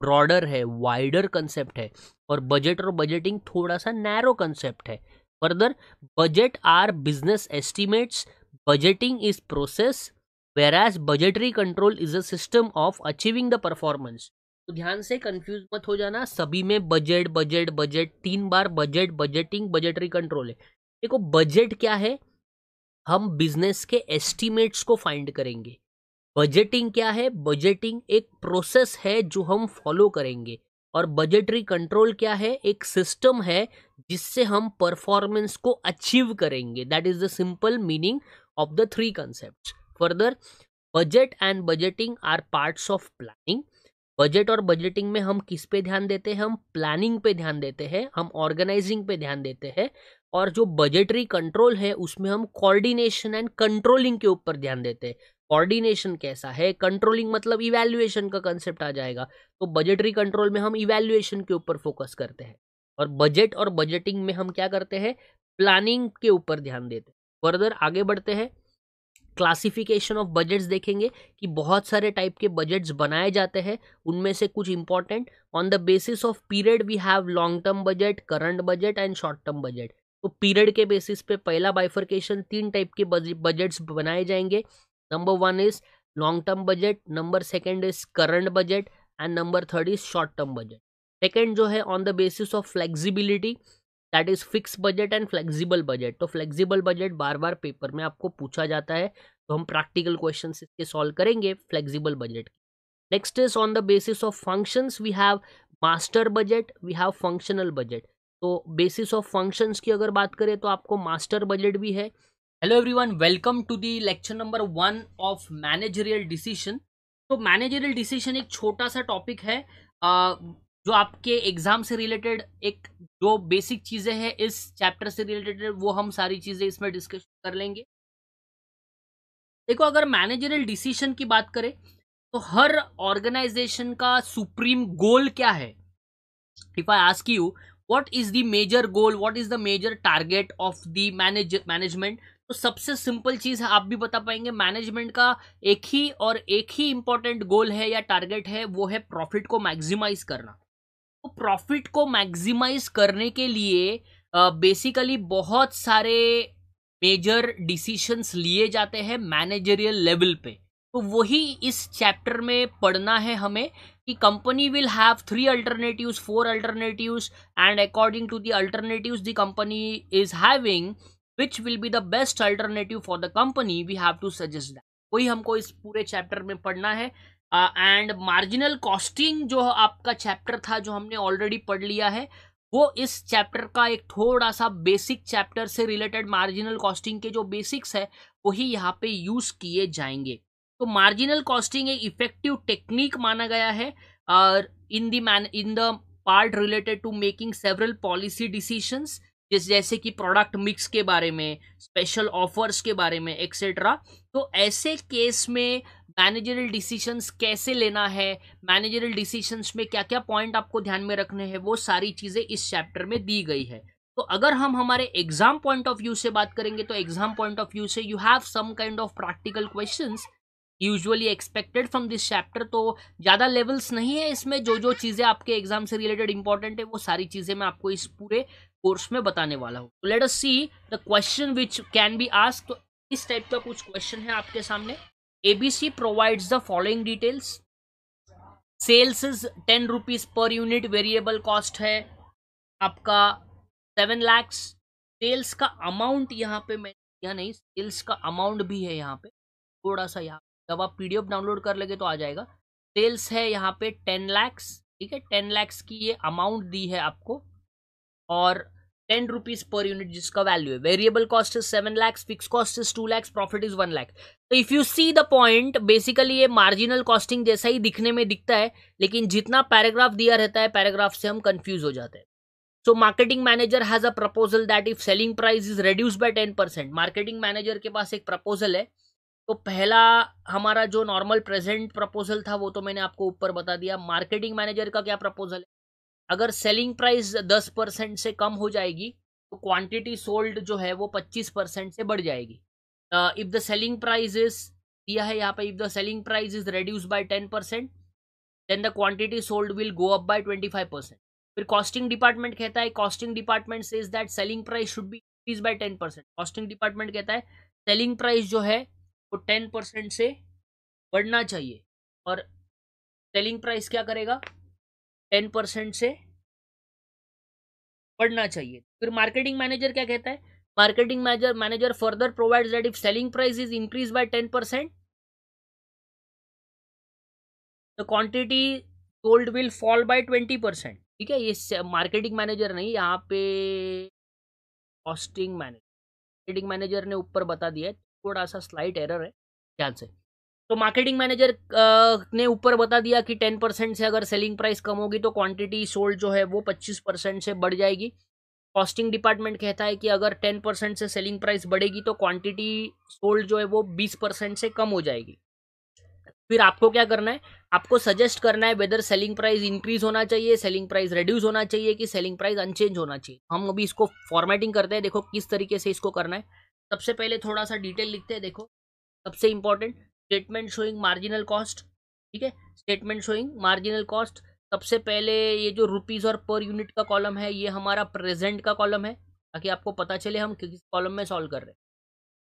[SPEAKER 1] broader है wider concept है और budget और budgeting थोड़ा सा narrow concept है further budget are business estimates budgeting is process whereas budgetary control is a system of achieving the performance तो ध्यान से कंफ्यूज मत हो जाना सभी में बजट बजट बजट तीन बार बजट बजटिंग बजटरी कंट्रोल है देखो बजट क्या है हम बिजनेस के एस्टिमेट्स को फाइंड करेंगे बजटिंग क्या है बजटिंग एक प्रोसेस है जो हम फॉलो करेंगे और बजटरी कंट्रोल क्या है एक सिस्टम है जिससे हम परफॉर्मेंस को अचीव करेंगे that is the simple meaning of the three concept further budget and budgeting are parts of planning budget और बजटिंग में हम किस पे ध्यान देते हैं हम प्लानिंग पे ध्यान देते हैं हम ऑर्गेनाइजिंग पे ध्यान देते हैं और जो बजटरी कंट्रोल है उसमें हम कोऑर्डिनेशन एंड कंट्रोलिंग के ऊपर ध्यान देते हैं कोऑर्डिनेशन कैसा है कंट्रोलिंग मतलब इवेल्युएशन का कंसेप्ट आ जाएगा तो बजटरी कंट्रोल में हम इवेल्युएशन के ऊपर फोकस करते हैं और बजट और बजटिंग में हम क्या करते हैं प्लानिंग के ऊपर ध्यान देते हैं फर्दर आगे बढ़ते हैं क्लासिफिकेशन ऑफ बजट्स देखेंगे कि बहुत सारे टाइप के बजट्स बनाए जाते हैं उनमें से कुछ important on the basis of period we have long term budget current budget and short term budget तो पीरियड के बेसिस पे पहला बाइफर्केशन तीन टाइप के बजट्स बनाए जाएंगे number one is long term budget number second is current budget and number third is short term budget second जो है on the basis of flexibility that is fix budget and flexible budget तो flexible budget बार बार paper में आपको पूछा जाता है तो हम प्रैक्टिकल क्वेश्चन इसके सॉल्व करेंगे flexible budget next is on the basis of functions we have master budget we have functional budget तो बेसिस ऑफ फंक्शंस की अगर बात करें तो आपको मास्टर बजट भी है hello everyone welcome to the lecture number one of managerial decision तो मैनेजरियल डिसीशन एक छोटा सा टॉपिक है जो आपके एग्ज़ाम से रिलेटेड एक जो बेसिक चीज़ें हैं इस चैप्टर से रिलेटेड वो हम सारी चीज़ें इसमें डिस्कस कर लेंगे देखो अगर मैनेजरियल डिसीजन की बात करें तो हर ऑर्गेनाइजेशन का सुप्रीम गोल क्या है if I ask you what is the major goal what is the major target of the manage management तो सबसे सिंपल चीज है आप भी बता पाएंगे मैनेजमेंट का एक ही और एक ही इंपॉर्टेंट गोल है या टारगेट है वो है प्रॉफिट को मैक्सिमाइज करना प्रॉफिट को मैक्सिमाइज करने के लिए बेसिकली uh, बहुत सारे मेजर डिसीशंस लिए जाते हैं मैनेजरियल लेवल पे तो वही इस चैप्टर में पढ़ना है हमें कि company will have three alternatives four alternatives and according to the alternatives the company is having which will be the best alternative for the company we have to suggest that वही हमको इस पूरे chapter में पढ़ना है and marginal costing जो आपका chapter था जो हमने ऑलरेडी पढ़ लिया है वो इस चैप्टर का एक थोड़ा सा बेसिक चैप्टर से रिलेटेड मार्जिनल कॉस्टिंग के जो बेसिक्स है वही यहाँ पे यूज़ किए जाएंगे तो मार्जिनल कॉस्टिंग एक इफेक्टिव टेक्निक माना गया है और in the main in the part related to making several policy decisions जैसे कि प्रोडक्ट मिक्स के बारे में स्पेशल ऑफर्स के बारे में एक्सेट्रा तो ऐसे केस में मैनेजरल डिसीशंस कैसे लेना है मैनेजरल डिसीशंस में क्या क्या पॉइंट आपको ध्यान में रखने हैं वो सारी चीज़ें इस चैप्टर में दी गई है तो अगर हम हमारे एग्जाम पॉइंट ऑफ व्यू से बात करेंगे तो एग्जाम पॉइंट ऑफ व्यू से you have some kind of practical question usually expected from this chapter तो ज़्यादा लेवल्स नहीं है इसमें जो जो चीज़ें आपके एग्जाम से रिलेटेड इंपॉर्टेंट है वो सारी चीज़ें मैं आपको इस पूरे कोर्स में बताने वाला हूँ let us see the question which can be ask तो इस टाइप का कुछ क्वेश्चन है आपके सामने ABC provides the following details. Sales is ten rupees per unit variable cost है आपका सेवन लैक्स सेल्स का अमाउंट यहाँ पे मैं या नहीं सेल्स का अमाउंट भी है यहाँ पे थोड़ा सा यहाँ जब आप पीडीएफ डाउनलोड कर लेंगे तो आ जाएगा सेल्स है यहाँ पे टेन लैक्स ठीक है टेन लैक्स की ये अमाउंट दी है आपको और टेन रुपीज पर यूनिट जिसका वैल्यू है variable cost is seven lakhs fix cost is two lakhs profit is one lakh तो if you see the point basically ये मार्जिनल कॉस्टिंग जैसा ही दिखने में दिखता है लेकिन जितना पैराग्राफ दिया रहता है पैराग्राफ से हम कंफ्यूज हो जाते हैं so marketing manager has a proposal that if selling price is reduce by ten percent marketing manager के पास एक प्रपोजल है तो पहला हमारा जो नॉर्मल प्रेजेंट प्रपोजल था वो तो मैंने आपको ऊपर बता दिया मार्केटिंग मैनेजर का क्या प्रपोजल है अगर सेलिंग प्राइस दस परसेंट से कम हो जाएगी तो क्वांटिटी सोल्ड जो है वो पच्चीस परसेंट से बढ़ जाएगी if the selling price is दिया है यहाँ पे if the selling price is reduce by ten percent then the quantity sold will go up by twenty five percent फिर कॉस्टिंग डिपार्टमेंट कहता है कॉस्टिंग डिपार्टमेंट से is that selling price should be increase by ten percent costing department कहता है selling price जो है वो ten percent
[SPEAKER 2] से बढ़ना चाहिए और सेलिंग प्राइस क्या करेगा टेन परसेंट से बढ़ना चाहिए फिर मार्केटिंग मैनेजर क्या कहता है marketing manager manager further provide that if selling price is increase by ten percent the quantity sold will fall by twenty percent ठीक है ये मार्केटिंग मैनेजर नहीं यहाँ पे
[SPEAKER 1] कॉस्टिंग मैनेजर मार्केटिंग मैनेजर ने ऊपर बता दिया है थोड़ा सा स्लाइट एरर है
[SPEAKER 2] ध्यान
[SPEAKER 1] से तो मार्केटिंग मैनेजर uh, ने ऊपर बता दिया कि टेन परसेंट से अगर सेलिंग प्राइस कम होगी तो क्वांटिटी सोल्ड जो है वो पच्चीस परसेंट से बढ़ जाएगी कॉस्टिंग डिपार्टमेंट कहता है कि अगर टेन परसेंट से सेलिंग प्राइस बढ़ेगी तो क्वांटिटी सोल्ड जो है वो बीस परसेंट से कम हो जाएगी फिर आपको क्या करना है आपको सजेस्ट करना है वेदर सेलिंग प्राइस इंक्रीज होना चाहिए सेलिंग प्राइस रिड्यूस होना चाहिए कि सेलिंग प्राइस अनचेंज होना चाहिए हम अभी इसको फॉर्मेटिंग करते हैं देखो किस तरीके से इसको करना है सबसे पहले थोड़ा सा डिटेल लिखते हैं देखो सबसे important statement showing marginal cost ठीक है स्टेटमेंट शोइंग मार्जिनल कॉस्ट सबसे पहले ये जो रुपीज़ और पर यूनिट का कॉलम है ये हमारा प्रेजेंट का कॉलम है ताकि आपको पता चले हम किस कॉलम में सॉल्व कर रहे हैं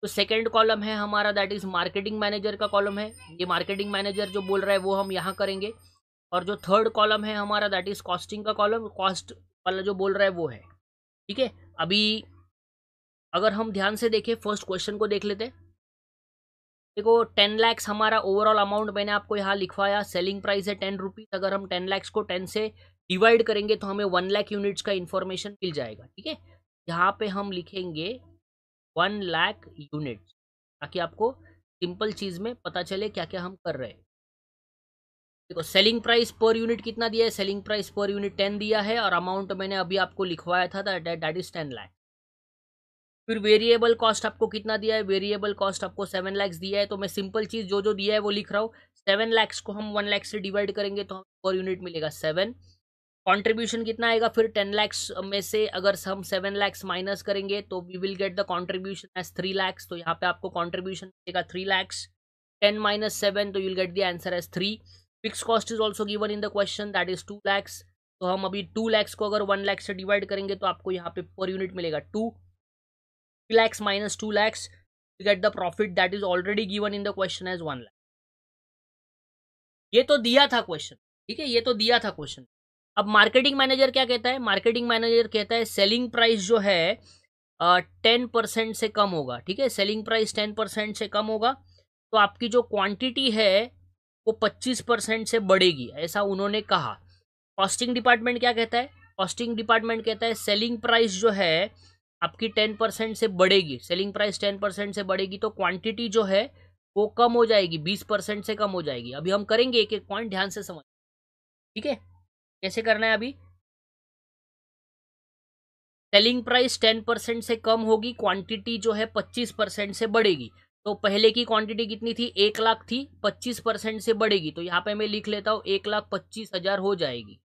[SPEAKER 1] तो सेकेंड कॉलम है हमारा दैट इज़ मार्केटिंग मैनेजर का कॉलम है ये मार्केटिंग मैनेजर जो बोल रहा है वो हम यहाँ करेंगे और जो थर्ड कॉलम है हमारा दैट इज़ कॉस्टिंग का कॉलम कॉस्ट वाला जो बोल रहा है वो है ठीक है अभी अगर हम ध्यान से देखें फर्स्ट क्वेश्चन को देख लेते हैं देखो टेन लैक्स हमारा ओवरऑल अमाउंट मैंने आपको यहाँ लिखवाया सेलिंग प्राइस है टेन रुपीज़ अगर हम टेन लैक्स को टेन से डिवाइड करेंगे तो हमें वन लैख यूनिट्स का इन्फॉर्मेशन मिल जाएगा ठीक है यहाँ पे हम लिखेंगे वन लैख यूनिट्स ताकि आपको सिंपल चीज़ में पता चले क्या क्या हम कर रहे हैं देखो सेलिंग प्राइस पर यूनिट कितना दिया है selling price per unit ten दिया है और अमाउंट मैंने अभी आपको लिखवाया था दैट इज टेन लैख फिर वेरिएबल कॉस्ट आपको कितना दिया है वेरिएबल कॉस्ट आपको सेवन लैक्स दिया है तो मैं सिंपल चीज़ जो जो दिया है वो लिख रहा हूँ सेवन लैक्स को हम वन लैख से डिवाइड करेंगे तो हमें पर यूनिट मिलेगा सेवन कॉन्ट्रीब्यूशन कितना आएगा फिर टेन लैक्स में से अगर हम सेवन लैक्स माइनस करेंगे तो we will get the contribution as three lakhs तो यहाँ पे आपको कॉन्ट्रीब्यूशन मिलेगा three lakhs ten minus seven तो you'll get the answer as three fix cost is also given in the question that is two lakhs तो हम अभी टू लैक्स को अगर वन लैक्स से डिवाइड करेंगे तो आपको यहाँ पे पर यूनिट मिलेगा two
[SPEAKER 2] lakhs minus 2 lakhs to get the profit that is already given in the question as 1 lakh ये तो दिया था क्वेश्चन ठीक है ये तो दिया था क्वेश्चन
[SPEAKER 1] अब मार्केटिंग मैनेजर क्या कहता है मार्केटिंग मैनेजर कहता है सेलिंग प्राइस जो है टेन uh, परसेंट से कम होगा ठीक है सेलिंग प्राइस टेन परसेंट से कम होगा तो आपकी जो क्वांटिटी है वो पच्चीस परसेंट से बढ़ेगी ऐसा उन्होंने कहा कॉस्टिंग डिपार्टमेंट क्या कहता है कॉस्टिंग डिपार्टमेंट कहता है सेलिंग प्राइस जो है आपकी टेन परसेंट से बढ़ेगी सेलिंग प्राइस टेन परसेंट से बढ़ेगी तो क्वांटिटी जो है वो कम हो
[SPEAKER 2] जाएगी बीस परसेंट से कम हो जाएगी अभी हम करेंगे एक एक पॉइंट ध्यान से समझ ठीक है कैसे करना है अभी सेलिंग प्राइस टेन परसेंट
[SPEAKER 1] से कम होगी क्वांटिटी जो है पच्चीस परसेंट से बढ़ेगी तो पहले की क्वांटिटी कितनी थी एक लाख थी पच्चीस परसेंट से बढ़ेगी तो यहाँ पे मैं लिख लेता हूँ एक लाख पच्चीस हजार हो जाएगी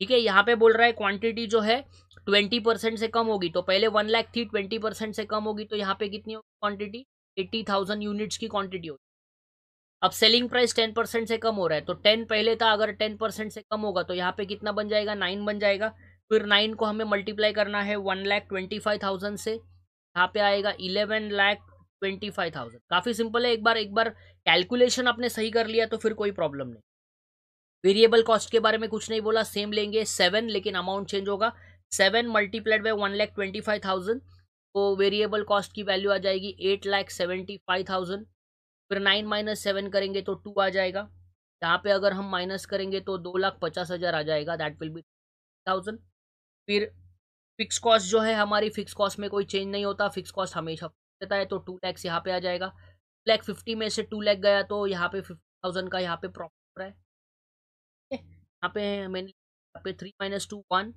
[SPEAKER 1] ठीक है यहाँ पे बोल रहा है क्वांटिटी जो है ट्वेंटी परसेंट से कम होगी तो पहले वन लाख थी ट्वेंटी परसेंट से कम होगी तो यहाँ पे कितनी होगी क्वांटिटी एट्टी थाउजेंड यूनिट्स की क्वांटिटी होगी अब सेलिंग प्राइस टेन परसेंट से कम हो रहा है तो टेन पहले था अगर टेन परसेंट से कम होगा तो यहाँ पे कितना बन जाएगा नाइन बन जाएगा फिर नाइन को हमें मल्टीप्लाई करना है one lakh twenty five thousand से यहाँ पे आएगा eleven lakh twenty five thousand काफ़ी सिंपल है एक बार एक बार कैलकुलेशन आपने सही कर लिया तो फिर कोई प्रॉब्लम नहीं वेरिएबल कॉस्ट के बारे में कुछ नहीं बोला सेम लेंगे सेवन लेकिन अमाउंट चेंज होगा seven multiplied by one lakh twenty five thousand तो वेरिएबल कॉस्ट की वैल्यू आ जाएगी eight lakh seventy five thousand फिर नाइन माइनस सेवन करेंगे तो टू आ जाएगा यहाँ पे अगर हम माइनस करेंगे तो दो लाख पचास हज़ार आ जाएगा दैट विल बी थाउजेंड फिर फिक्स कॉस्ट जो है हमारी फिक्स कॉस्ट में कोई चेंज नहीं होता फिक्स कॉस्ट हमेशा रहता है तो टू लैक्स यहाँ पे आ जाएगा टू लैख फिफ्टी में से टू लैख गया तो यहाँ पे फिफ्टी थाउजेंड का यहाँ पे प्रॉफिट हो रहा है यहाँ पे मैंने यहाँ पे three minus two one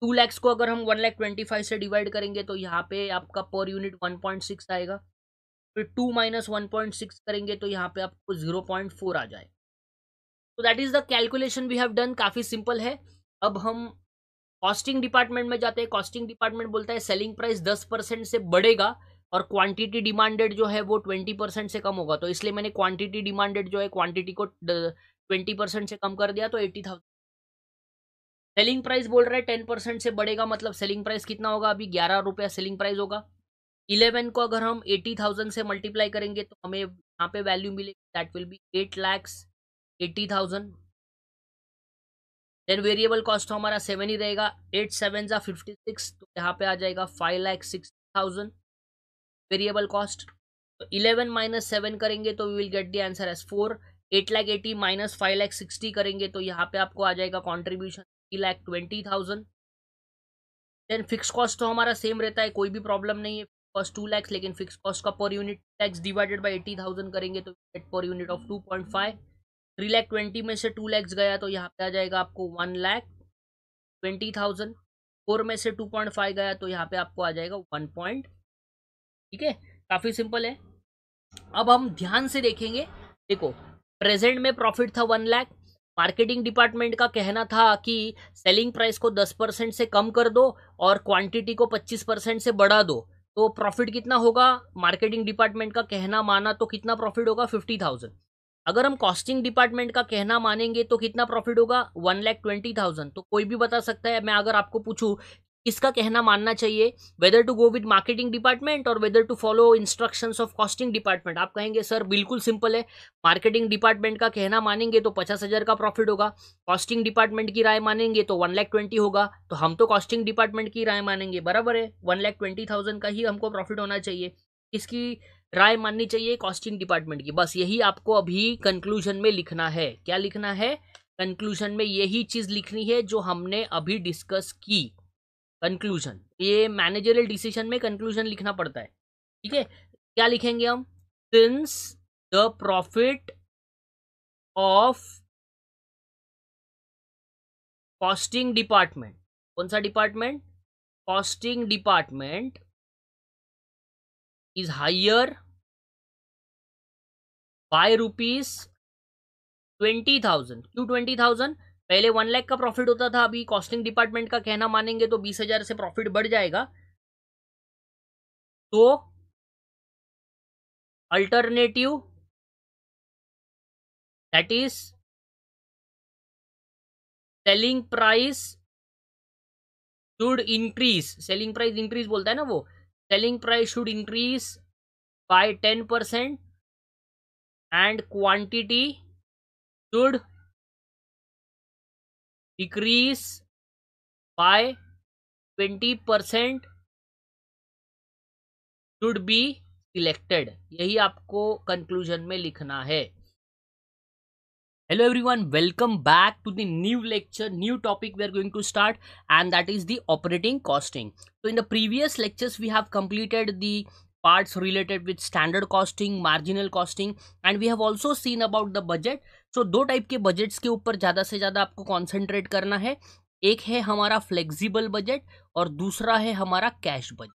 [SPEAKER 1] two lakhs को अगर हम वन लैख ट्वेंटी फाइव से डिवाइड करेंगे तो यहाँ पे आपका per unit one point six आएगा फिर two minus one point six करेंगे तो यहाँ पे आपको जीरो पॉइंट फोर आ जाएगा तो that is the calculation we have done काफ़ी सिंपल है अब हम कॉस्टिंग डिपार्टमेंट में जाते हैं कॉस्टिंग डिपार्टमेंट बोलता है सेलिंग प्राइस दस परसेंट से बढ़ेगा और क्वांटिटी डिमांडेड जो है वो ट्वेंटी परसेंट से कम होगा तो इसलिए मैंने क्वांटिटी डिमांडेड जो है क्वांटिटी को ट्वेंटी परसेंट से कम कर दिया तो एट्टी थाउजेंड सेलिंग प्राइस बोल रहा है टेन परसेंट से बढ़ेगा मतलब सेलिंग प्राइस कितना होगा अभी ग्यारह रुपया सेलिंग प्राइस होगा इलेवन को अगर हम एटी थाउजेंड से मल्टीप्लाई करेंगे तो हमें यहाँ पे वैल्यू मिलेगी that will be eight lakhs eighty thousand then variable cost हमारा सेवन ही रहेगा एट सेवन जा फिफ्टी सिक्स तो यहाँ पे आ जाएगा five lakhs six thousand variable cost तो इलेवन माइनस सेवन करेंगे तो we will get the answer as four eight lakh eighty minus five lakhs sixty करेंगे तो यहाँ पे आपको आ जाएगा contribution thirty lakh twenty thousand then fix cost तो हमारा सेम रहता है कोई भी प्रॉब्लम नहीं है कॉस्ट टू लैक्स लेकिन फिक्स कॉस्ट का per unit tax divided by eighty thousand करेंगे तो eight per unit of two point five three lakh twenty में से टू लैक्स गया तो यहाँ पे आ जाएगा आपको one lakh twenty thousand four में से टू पॉइंट फाइव गया तो यहाँ पे आपको आ जाएगा वन पॉइंट ठीक है काफ़ी सिंपल है अब हम ध्यान से देखेंगे देखो प्रेजेंट में प्रॉफिट था वन लैख मार्केटिंग डिपार्टमेंट का कहना था कि सेलिंग प्राइस को 10 परसेंट से कम कर दो और क्वांटिटी को 25 परसेंट से बढ़ा दो तो प्रॉफिट कितना होगा मार्केटिंग डिपार्टमेंट का कहना माना तो कितना प्रॉफिट होगा फिफ्टी थाउजेंड अगर हम कॉस्टिंग डिपार्टमेंट का कहना मानेंगे तो कितना प्रॉफिट होगा वन लैख ट्वेंटी थाउजेंड तो कोई भी बता सकता है मैं अगर आपको पूछूँ किसका कहना मानना चाहिए whether to go with marketing department और whether to follow instructions of costing department आप कहेंगे सर बिल्कुल सिंपल है मार्केटिंग डिपार्टमेंट का कहना मानेंगे तो पचास हज़ार का प्रॉफिट होगा कॉस्टिंग डिपार्टमेंट की राय मानेंगे तो वन लैख ट्वेंटी होगा तो हम तो कॉस्टिंग डिपार्टमेंट की राय मानेंगे बराबर है वन लैख ट्वेंटी थाउजेंड का ही हमको प्रॉफिट होना चाहिए इसकी राय माननी चाहिए कॉस्टिंग डिपार्टमेंट की बस यही आपको अभी कंक्लूजन में लिखना है क्या लिखना है कंक्लूजन में यही चीज़ लिखनी है जो हमने अभी डिस्कस की कंक्लूजन ये मैनेजरियल डिसीजन
[SPEAKER 2] में कंक्लूजन लिखना पड़ता है ठीक है क्या लिखेंगे हम since the profit of costing department कौन सा department costing department is higher by rupees twenty thousand क्यों ट्वेंटी थाउजेंड पहले वन लाख का प्रॉफिट होता था अभी कॉस्टिंग डिपार्टमेंट का कहना मानेंगे तो बीस हजार से प्रॉफिट बढ़ जाएगा तो alternative that is selling price should increase selling price increase बोलता है ना वो selling price should increase by ten percent and quantity should decrease by twenty percent should be selected यही आपको कंक्लूजन में लिखना है hello everyone welcome back to the new lecture
[SPEAKER 1] new topic we are going to start and that is the operating costing तो in the previous lectures we have completed the parts related with standard costing marginal costing and we have also seen about the budget so दो type के budgets के ऊपर ज़्यादा से ज़्यादा आपको concentrate करना है एक है हमारा फ्लेक्सिबल बजट और दूसरा है हमारा कैश बजट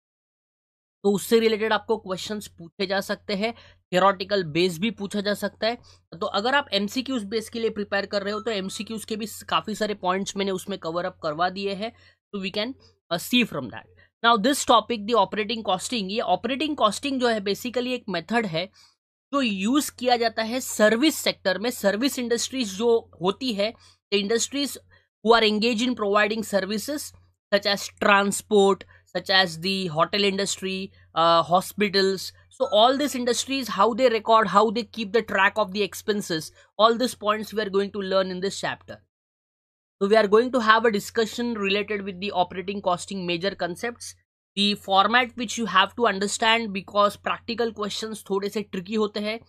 [SPEAKER 1] तो उससे रिलेटेड आपको क्वेश्चंस पूछे जा सकते हैं थेरोटिकल बेस भी पूछा जा सकता है तो अगर आप एम बेस के लिए प्रिपेयर कर रहे हो तो एम के भी काफ़ी सारे पॉइंट्स मैंने उसमें कवर अप करवा दिए हैं तो we can see from that now this topic the operating costing ये ऑपरेटिंग कॉस्टिंग जो है बेसिकली एक मेथड है जो यूज किया जाता है सर्विस सेक्टर में सर्विस इंडस्ट्रीज जो होती है industries who are engage in providing services such as transport such as the hotel industry hospitals so all this industries how they record how they keep the track of the expenses all this point we are going to learn in this chapter so we are going to have a discussion related with the operating costing major concept the format which you have to understand because practical question थोड़े से tricky होते हैं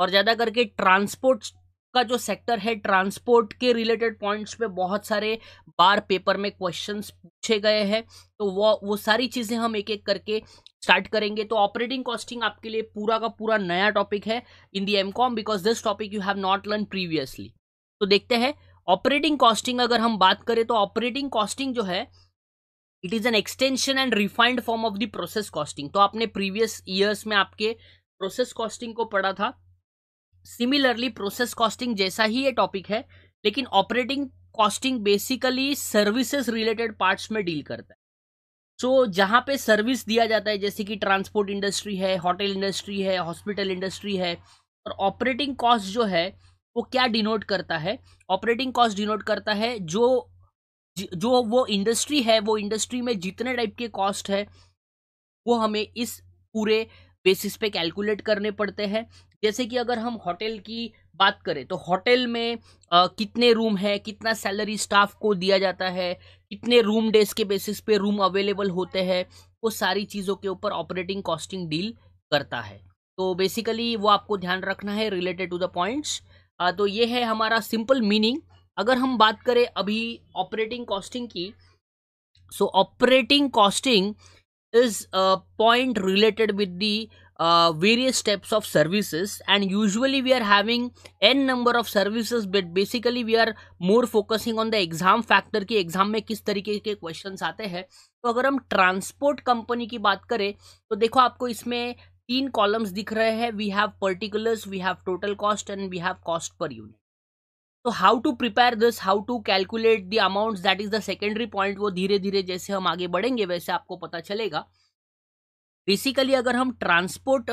[SPEAKER 1] और ज़्यादा करके transport का जो sector है ट्रांसपोर्ट के रिलेटेड पॉइंट्स पे बहुत सारे बार पेपर में क्वेश्चंस पूछे गए हैं तो वो वो सारी चीज़ें हम एक एक करके स्टार्ट करेंगे तो ऑपरेटिंग कॉस्टिंग आपके लिए पूरा का पूरा नया टॉपिक है in the M com because this topic you have not learn previously तो देखते हैं ऑपरेटिंग कॉस्टिंग अगर हम बात करें तो ऑपरेटिंग कॉस्टिंग जो है it is an extension and refined form of the process costing तो आपने प्रीवियस ईयर्स में आपके प्रोसेस कॉस्टिंग को पढ़ा था सिमिलरली प्रोसेस कॉस्टिंग जैसा ही ये टॉपिक है लेकिन operating costing basically services related parts में डील करता है सो so, जहाँ पे सर्विस दिया जाता है जैसे कि ट्रांसपोर्ट इंडस्ट्री है होटल इंडस्ट्री है हॉस्पिटल इंडस्ट्री है और ऑपरेटिंग कॉस्ट जो है वो क्या डिनोट करता है ऑपरेटिंग कॉस्ट डिनोट करता है जो जो वो इंडस्ट्री है वो इंडस्ट्री में जितने टाइप के कॉस्ट है वो हमें इस पूरे बेसिस पे कैलकुलेट करने पड़ते हैं जैसे कि अगर हम होटल की बात करें तो होटल में आ, कितने रूम है कितना सैलरी स्टाफ को दिया जाता है कितने रूम डेज के बेसिस पे रूम अवेलेबल होते हैं वो सारी चीज़ों के ऊपर ऑपरेटिंग कॉस्टिंग डील करता है तो बेसिकली वो आपको ध्यान रखना है रिलेटेड टू द पॉइंट्स तो ये है हमारा सिंपल मीनिंग अगर हम बात करें अभी ऑपरेटिंग कॉस्टिंग की so operating costing is point related with the various steps of services and usually we are having an number of services but basically we are more focusing on the exam factor की कि exam में किस तरीके के question आते हैं तो अगर हम ट्रांसपोर्ट कंपनी की बात करें तो देखो आपको इसमें तीन कॉलम्स दिख रहे हैं we have particulars we have total cost and we have cost per unit तो how to prepare this how to calculate the amount that is the secondary point वो धीरे धीरे जैसे हम आगे बढ़ेंगे वैसे आपको पता चलेगा बेसिकली अगर हम ट्रांसपोर्ट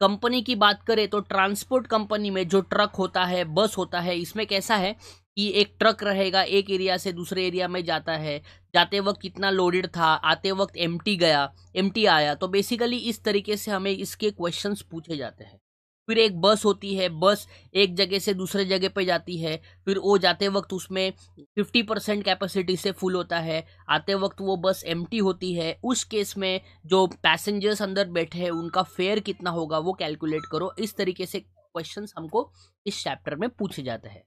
[SPEAKER 1] कंपनी की बात करें तो ट्रांसपोर्ट कंपनी में जो ट्रक होता है बस होता है इसमें कैसा है कि एक ट्रक रहेगा एक एरिया से दूसरे एरिया में जाता है जाते वक्त कितना लोडेड था आते वक्त एम गया एम आया तो बेसिकली इस तरीके से हमें इसके क्वेश्चंस पूछे जाते हैं फिर एक बस होती है बस एक जगह से दूसरे जगह पे जाती है फिर वो जाते वक्त उसमें फिफ्टी परसेंट कैपेसिटी से फुल होता है आते वक्त वो बस एम होती है उस केस में जो पैसेंजर्स अंदर बैठे हैं उनका फेयर कितना होगा वो कैलकुलेट करो इस तरीके से क्वेश्चन हमको इस चैप्टर में पूछे जाते हैं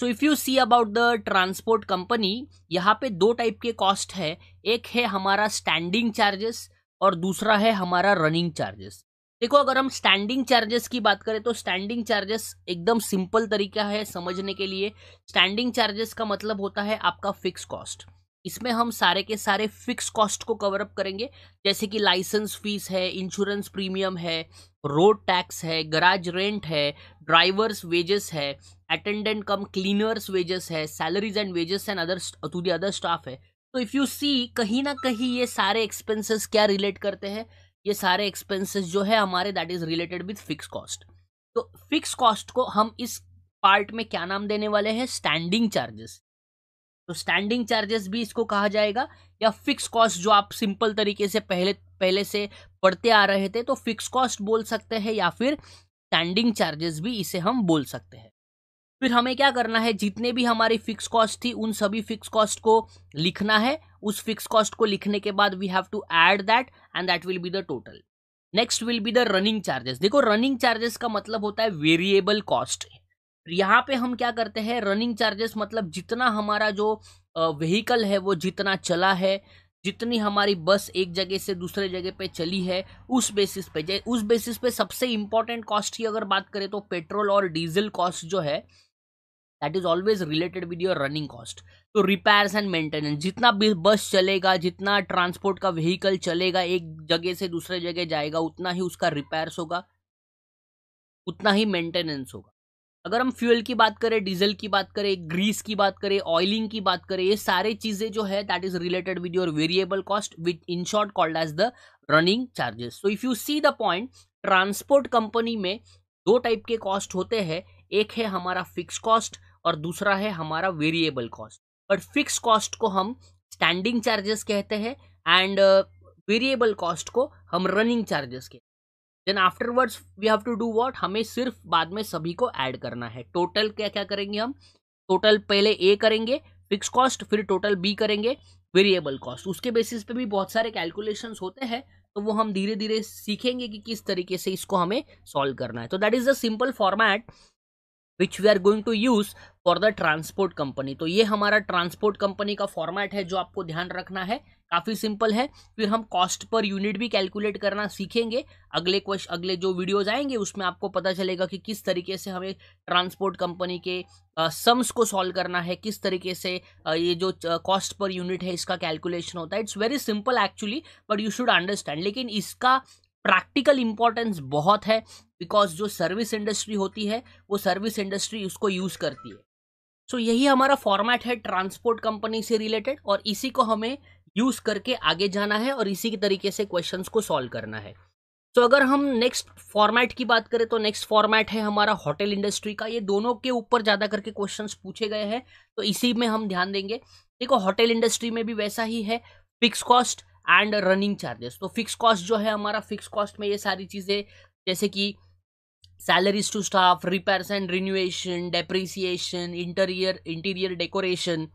[SPEAKER 1] so if you see about the transport company यहाँ पे दो टाइप के कॉस्ट है एक है हमारा स्टैंडिंग चार्जेस और दूसरा है हमारा रनिंग चार्जेस देखो अगर हम स्टैंडिंग चार्जेस की बात करें तो स्टैंडिंग चार्जेस एकदम सिंपल तरीका है समझने के लिए स्टैंडिंग चार्जेस का मतलब होता है आपका फिक्स कॉस्ट इसमें हम सारे के सारे फिक्स कॉस्ट को कवर अप करेंगे जैसे कि लाइसेंस फीस है इंश्योरेंस प्रीमियम है रोड टैक्स है गराज रेंट है ड्राइवर्स वेजेस है अटेंडेंट कम क्लीनर्स वेजेस है salaries and wages and other to the other staff है तो इफ़ यू सी कहीं ना कहीं ये सारे एक्सपेंसेस क्या रिलेट करते हैं ये सारे एक्सपेंसेस जो है हमारे that is related with fix cost तो फिक्स कॉस्ट को हम इस पार्ट में क्या नाम देने वाले हैं स्टैंडिंग चार्जेस तो स्टैंडिंग चार्जेस भी इसको कहा जाएगा या फिक्स कॉस्ट जो आप सिंपल तरीके से पहले पहले से पढ़ते आ रहे थे तो फिक्स कॉस्ट बोल सकते हैं या फिर स्टैंडिंग चार्जेस भी इसे हम बोल सकते हैं फिर हमें क्या करना है जितने भी हमारी फिक्स कॉस्ट थी उन सभी फिक्स कॉस्ट को लिखना है उस फिक्स कॉस्ट को लिखने के बाद we have to add that and that will be the total next will be the running charges देखो रनिंग चार्जेस का मतलब होता है वेरिएबल कॉस्ट तो यहाँ पे हम क्या करते हैं रनिंग चार्जेस मतलब जितना हमारा जो व्हीकल है वो जितना चला है जितनी हमारी बस एक जगह से दूसरे जगह पे चली है उस बेसिस पे उस बेसिस पे सबसे इम्पॉर्टेंट कॉस्ट की अगर बात करें तो पेट्रोल और डीजल कॉस्ट जो है that is always related with your running cost तो रिपेयर्स एंड मेंटेनेंस जितना बस चलेगा जितना ट्रांसपोर्ट का व्हीकल चलेगा एक जगह से दूसरे जगह जाएगा उतना ही उसका रिपेयर्स होगा उतना ही मेंटेनेंस होगा अगर हम फ्यूल की बात करें डीजल की बात करें ग्रीस की बात करें ऑयलिंग की बात करें ये सारे चीज़ें जो है that is related with your variable cost with in short called as the running charges so if you see the point transport company में दो टाइप के कॉस्ट होते हैं एक है हमारा फिक्स कॉस्ट और दूसरा है हमारा variable cost but fix cost को हम स्टैंडिंग चार्जेस कहते हैं एंड वेरिएबल कॉस्ट को हम रनिंग चार्जेस कहते हैं then afterwards we have to do what हमें सिर्फ बाद में सभी को ऐड करना है टोटल क्या क्या करेंगे हम टोटल पहले ए करेंगे फिक्स कॉस्ट फिर टोटल बी करेंगे वेरिएबल कॉस्ट उसके बेसिस पे भी बहुत सारे कैलकुलेशंस होते हैं तो वो हम धीरे धीरे सीखेंगे कि किस तरीके से इसको हमें सॉल्व करना है तो that is the simple format which we are going to use for the transport company तो ये हमारा ट्रांसपोर्ट कंपनी का फॉर्मेट है जो आपको ध्यान रखना है काफ़ी सिंपल है फिर हम कॉस्ट पर यूनिट भी कैलकुलेट करना सीखेंगे अगले क्वेश्चन अगले जो वीडियोज आएंगे उसमें आपको पता चलेगा कि किस तरीके से हमें ट्रांसपोर्ट कंपनी के सम्स को सॉल्व करना है किस तरीके से आ, ये जो कॉस्ट पर यूनिट है इसका कैलकुलेशन होता है it's very simple actually but you should understand लेकिन इसका प्रैक्टिकल इंपॉर्टेंस बहुत है बिकॉज जो सर्विस इंडस्ट्री होती है वो सर्विस इंडस्ट्री उसको यूज़ करती है सो so, यही हमारा फॉर्मेट है ट्रांसपोर्ट कंपनी से रिलेटेड और इसी को हमें यूज करके आगे जाना है और इसी के तरीके से क्वेश्चंस को सॉल्व करना है तो so, अगर हम नेक्स्ट फॉर्मेट की बात करें तो नेक्स्ट फॉर्मेट है हमारा होटल इंडस्ट्री का ये दोनों के ऊपर ज़्यादा करके क्वेश्चन पूछे गए हैं तो इसी में हम ध्यान देंगे देखो होटल इंडस्ट्री में भी वैसा ही है fix cost and running charges तो फिक्स कॉस्ट जो है हमारा फिक्स कॉस्ट में ये सारी चीज़ें जैसे कि salaries to staff repair and renovation depreciation interior interior decoration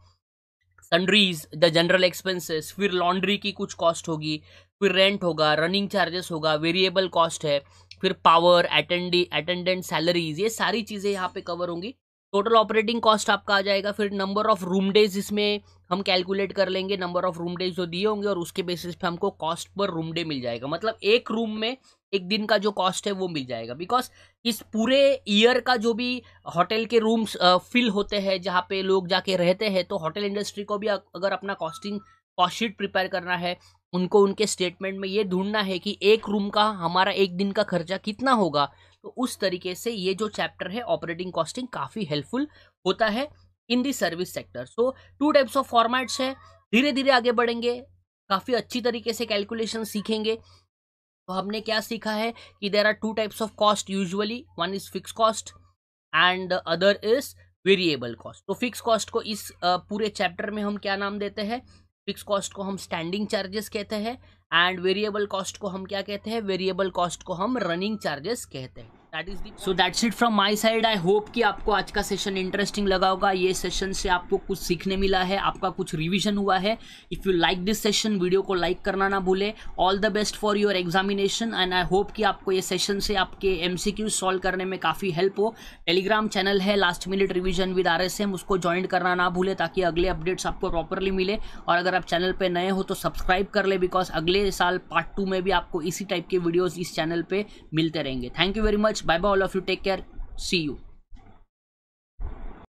[SPEAKER 1] sundries the general expenses फिर लॉन्ड्री की कुछ कॉस्ट होगी फिर रेंट होगा रनिंग चार्जेस होगा वेरिएबल कॉस्ट है फिर पावर अटेंडी अटेंडेंट सैलरीज ये सारी चीज़ें यहाँ पे कवर होंगी टोटल ऑपरेटिंग कॉस्ट आपका आ जाएगा फिर नंबर ऑफ रूम डेज इसमें हम कैलकुलेट कर लेंगे नंबर ऑफ रूम डेज जो दिए होंगे और उसके बेसिस पे हमको cost per room day meal जाएगा मतलब एक रूम में एक दिन का जो कॉस्ट है वो मिल जाएगा बिकॉज इस पूरे ईयर का जो भी होटल के रूम्स फिल होते हैं जहाँ पे लोग जाके रहते हैं तो होटल इंडस्ट्री को भी अगर अपना कॉस्टिंग कॉस्ट शीट प्रिपेयर करना है उनको उनके स्टेटमेंट में ये ढूंढना है कि एक रूम का हमारा एक दिन का खर्चा कितना होगा तो उस तरीके से ये जो चैप्टर है ऑपरेटिंग कॉस्टिंग काफ़ी हेल्पफुल होता है in the service sector so two types of formats है धीरे धीरे आगे बढ़ेंगे काफ़ी अच्छी तरीके से कैलकुलेशन सीखेंगे तो हमने क्या सीखा है कि there are two types of cost usually one is fix cost and other is variable cost तो फिक्स कॉस्ट को इस पूरे चैप्टर में हम क्या नाम देते हैं फिक्स कॉस्ट को हम स्टैंडिंग चार्जेस कहते हैं एंड वेरिएबल कॉस्ट को हम क्या कहते हैं वेरिएबल कॉस्ट को हम रनिंग चार्जेस कहते हैं that is so that's it from my side I hope कि आपको आज का सेशन इंटरेस्टिंग लगा होगा ये सेशन से आपको कुछ सीखने मिला है आपका कुछ रिविजन हुआ है if you like this session video को लाइक करना ना भूले all the best for your examination and I hope कि आपको ये सेशन से आपके एम सी क्यू सॉल्व करने में काफ़ी हेल्प हो टेलीग्राम चैनल है last minute revision with R S M उसको ज्वाइन करना ना भूले ताकि अगले अपडेट्स आपको प्रॉपरली मिले और अगर आप चैनल पर नए हो तो सब्सक्राइब कर ले बिकॉज अगले साल पार्ट टू में भी आपको इसी टाइप के वीडियोज़ इस चैनल पर मिलते रहेंगे thank you very much Bye bye all of you. Take care. See you.